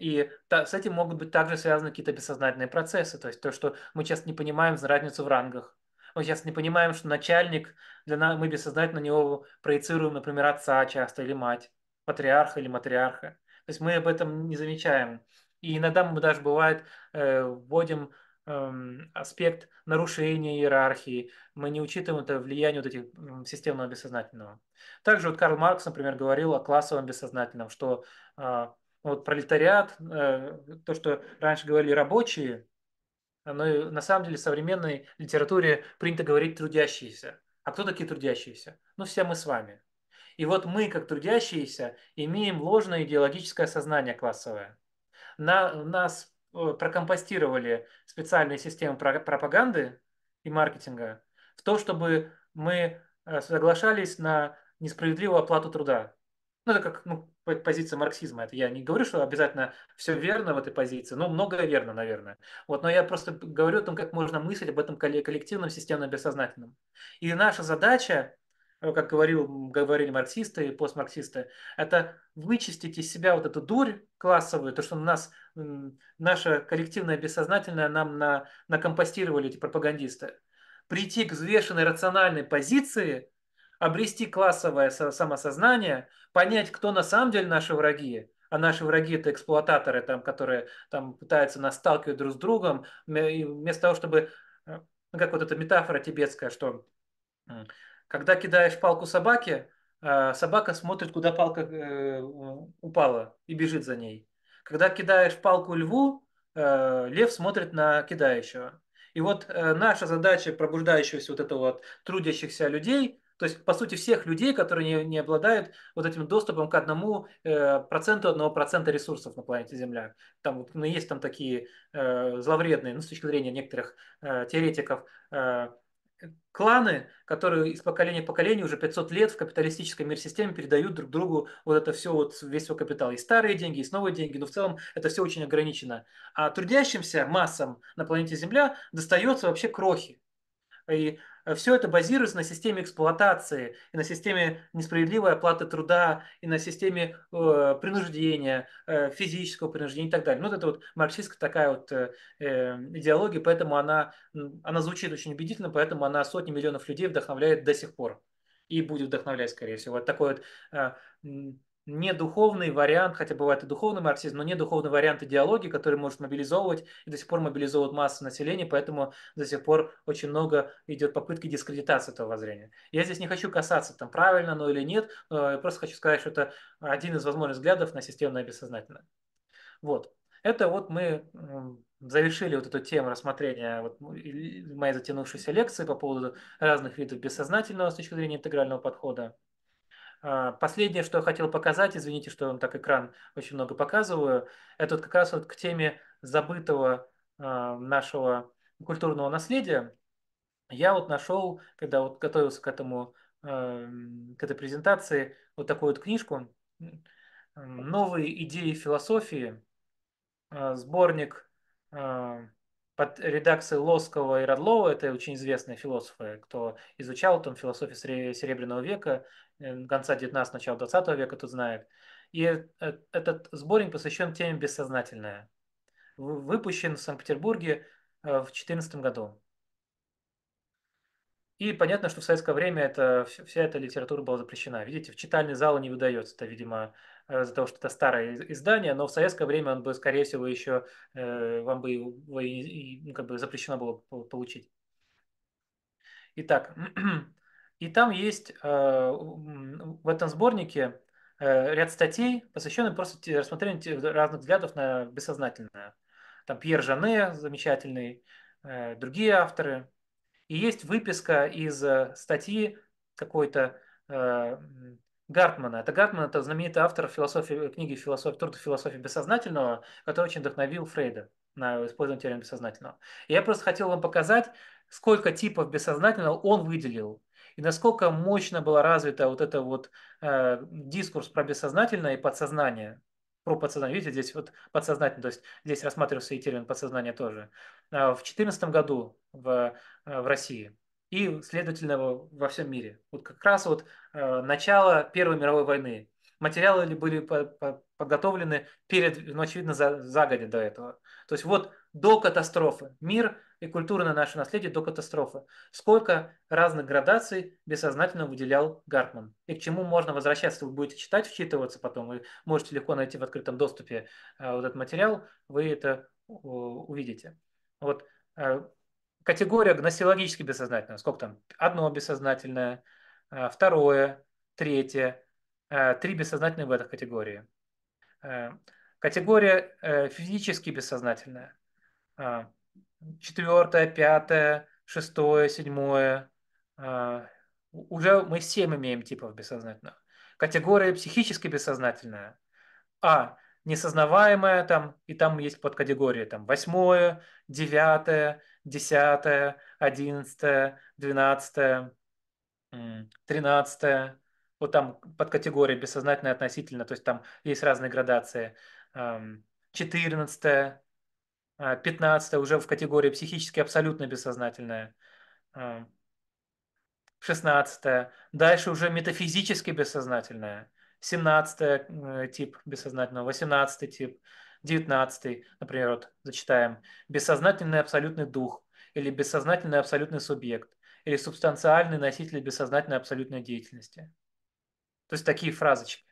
и с этим могут быть также связаны какие-то бессознательные процессы. То есть то, что мы часто не понимаем разницу в рангах. Мы сейчас не понимаем, что начальник, для нас, мы бессознательно на него проецируем, например, отца часто или мать, патриарха или матриарха. То есть мы об этом не замечаем. И иногда мы даже бывает э, вводим эм, аспект нарушения иерархии, мы не учитываем это влияние вот этих системного бессознательного. Также вот Карл Маркс, например, говорил о классовом бессознательном, что а, вот пролетариат, э, то, что раньше говорили рабочие, но на самом деле в современной литературе принято говорить трудящиеся. А кто такие трудящиеся? Ну, все мы с вами. И вот мы, как трудящиеся, имеем ложное идеологическое сознание классовое. На, нас э, прокомпостировали специальные системы пропаганды и маркетинга в то, чтобы мы э, соглашались на несправедливую оплату труда. Ну, это как ну, позиция марксизма. Это я не говорю, что обязательно все верно в этой позиции, но многое верно, наверное. Вот, но я просто говорю о том, как можно мыслить об этом коллективном, системном, бессознательном. И наша задача, э, как говорил, говорили марксисты и постмарксисты, это вычистить из себя вот эту дурь классовую, то, что у нас наше коллективное бессознательное нам на, накомпостировали эти пропагандисты. Прийти к взвешенной рациональной позиции – обрести классовое самосознание, понять, кто на самом деле наши враги, а наши враги это эксплуататоры, там, которые там пытаются нас сталкивать друг с другом, и вместо того, чтобы, э, ну, как вот эта метафора тибетская, что когда кидаешь палку собаке, э, собака смотрит, куда палка э, упала и бежит за ней. Когда кидаешь палку льву, лев смотрит на кидающего. И вот наша задача пробуждающегося вот этого вот трудящихся людей то есть, по сути, всех людей, которые не, не обладают вот этим доступом к одному э, проценту одного процента ресурсов на планете Земля. Там вот, ну, есть там такие э, зловредные, ну, с точки зрения некоторых э, теоретиков, э, кланы, которые из поколения в поколение уже 500 лет в капиталистической мир-системе передают друг другу вот это все, вот весь свой капитал. И старые деньги, и новые деньги, но в целом это все очень ограничено. А трудящимся массам на планете Земля достается вообще крохи. И Э, все это базируется на системе эксплуатации, и на системе несправедливой оплаты труда, и на системе э, принуждения, э, физического принуждения и так далее. Ну, вот это вот марксистская такая вот э, э идеология, поэтому она, она звучит очень убедительно, поэтому она сотни миллионов людей вдохновляет до сих пор и будет вдохновлять, скорее всего. Вот такой вот э, не духовный вариант, хотя бывает и духовный марксизм, но не духовный вариант идеологии, который может мобилизовывать и до сих пор мобилизовывает массу населения, поэтому до сих пор очень много идет попытки дискредитации этого воззрения. Я здесь не хочу касаться, там правильно оно или нет, э, я просто хочу сказать, что это один из возможных взглядов на системное бессознательное. Вот. Это вот мы завершили вот эту тему рассмотрения вот моей затянувшейся лекции по поводу разных видов бессознательного с точки зрения интегрального подхода. А, последнее, что я хотел показать, извините, что я вам так экран очень много показываю, это вот как раз вот к теме забытого а, нашего культурного наследия. Я вот нашел, когда вот готовился к этому, а, к этой презентации, вот такую вот книжку «Новые идеи философии», сборник под редакцией Лоскова и Радлова, это очень известные философы, кто изучал там философию Серебряного века, э, конца 19 начала 20 века, тот знает. И э, этот сборник посвящен теме «Бессознательное». Выпущен в Санкт-Петербурге э, в 2014 году. И понятно, что в советское время это, вся эта литература была запрещена. Видите, в читальные залы не выдается. Это, видимо, Э, за того, что это старое издание, но в советское время он бы, скорее всего, еще э, вам бы его ну, как бы запрещено было получить. Итак, *clears throat* и там есть э, в этом сборнике ряд статей, посвященных просто рассмотрению разных взглядов на бессознательное. Там Пьер Жане замечательный, другие авторы. И есть выписка из статьи какой-то Гартмана. Это Гартман, это знаменитый автор философии, э, книги философии, труда философии бессознательного, который очень вдохновил Фрейда на использование теории бессознательного. И я просто хотел вам показать, сколько типов бессознательного он выделил. И насколько мощно была развита вот это вот э, дискурс про бессознательное и подсознание. Про подсознание. Видите, здесь вот подсознательное, то есть здесь рассматривался и термин подсознание тоже. Э, в 2014 году в, э, в России и, следовательно, во всем мире. Вот как раз вот э, начало Первой мировой войны. Материалы ли были по -по подготовлены перед, ну, очевидно, за, загодя до этого. То есть вот до катастрофы. Мир и культура на наше наследие до катастрофы. Сколько разных градаций бессознательно выделял Гартман. И к чему можно возвращаться. Вы будете читать, вчитываться потом. Вы можете легко найти в открытом доступе э, вот этот материал. Вы это э, увидите. Вот э, категория гносеологически бессознательная. Сколько там? Одно бессознательное, э, второе, третье. Э, три бессознательные в этой категории. Э, категория физически бессознательная. Четвертое, пятое, шестое, седьмое. Уже мы семь имеем типов бессознательных. Категория психически бессознательная. А – несознаваемое там, и там есть подкатегории там восьмое, девятое, десятое, одиннадцатое, двенадцатое, тринадцатое. Вот там подкатегория бессознательное относительно, то есть там есть разные градации. Четырнадцатое, а, пятнадцатое уже в категории психически абсолютно бессознательное. Шестнадцатое. Дальше уже метафизически бессознательное – 17 э, тип бессознательного, 18 тип, 19, например, вот зачитаем, бессознательный абсолютный дух или бессознательный абсолютный субъект или субстанциальный носитель бессознательной абсолютной деятельности. То есть такие фразочки.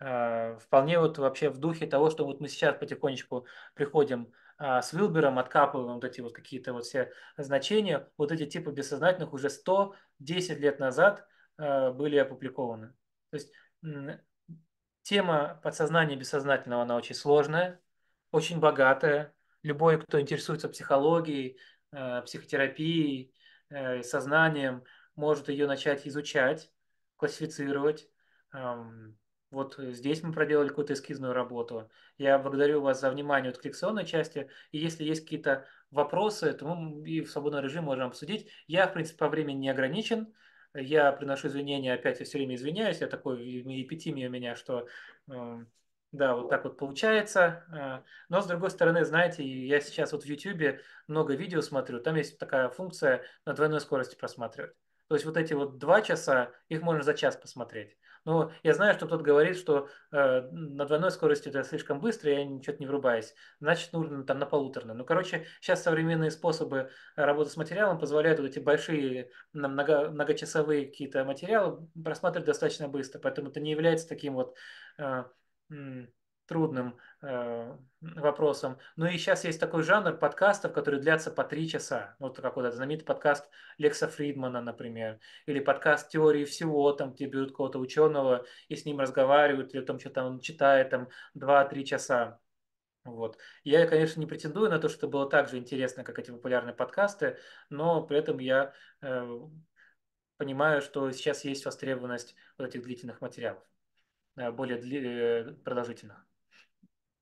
Э, вполне вот вообще в духе того, что вот мы сейчас потихонечку приходим э, с Вилбером, откапываем вот эти вот какие-то вот все значения, вот эти типы бессознательных уже 110 лет назад были опубликованы. То есть Тема подсознания и бессознательного, она очень сложная, очень богатая. Любой, кто интересуется психологией, э, психотерапией, э, сознанием, может ее начать изучать, классифицировать. Вот здесь мы проделали какую-то эскизную работу. Я благодарю вас за внимание от коррекционной части. И если есть какие-то вопросы, то мы и в свободном режиме можем обсудить. Я, в принципе, по времени не ограничен я приношу извинения, опять я все время извиняюсь, я такой эпитимия у меня, что эм, да, вот так вот получается. А. Но, с другой стороны, знаете, я сейчас вот в YouTube много видео смотрю, там есть такая функция на двойной скорости просматривать. То есть вот эти вот два часа, их можно за час посмотреть. Ну, я знаю, что кто-то говорит, что э, на двойной скорости это слишком быстро, я ничего не врубаюсь. Значит, нужно там на полуторной. Ну, короче, сейчас современные способы работы с материалом позволяют вот эти большие много, многочасовые какие-то материалы просматривать достаточно быстро. Поэтому это не является таким вот э, трудным э, вопросом. Ну и сейчас есть такой жанр подкастов, которые длятся по три часа. Вот как вот этот знаменитый подкаст Лекса Фридмана, например, или подкаст «Теории всего», там, где берут кого-то ученого и с ним разговаривают, или о что то он читает, там, два-три часа. Вот. Я, конечно, не претендую на то, что было так же интересно, как эти популярные подкасты, но при этом я э, понимаю, что сейчас есть востребованность вот этих длительных материалов, э, более дли- э, продолжительных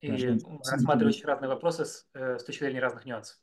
и рассматривающих разные вопросы с, э, с точки зрения разных нюансов.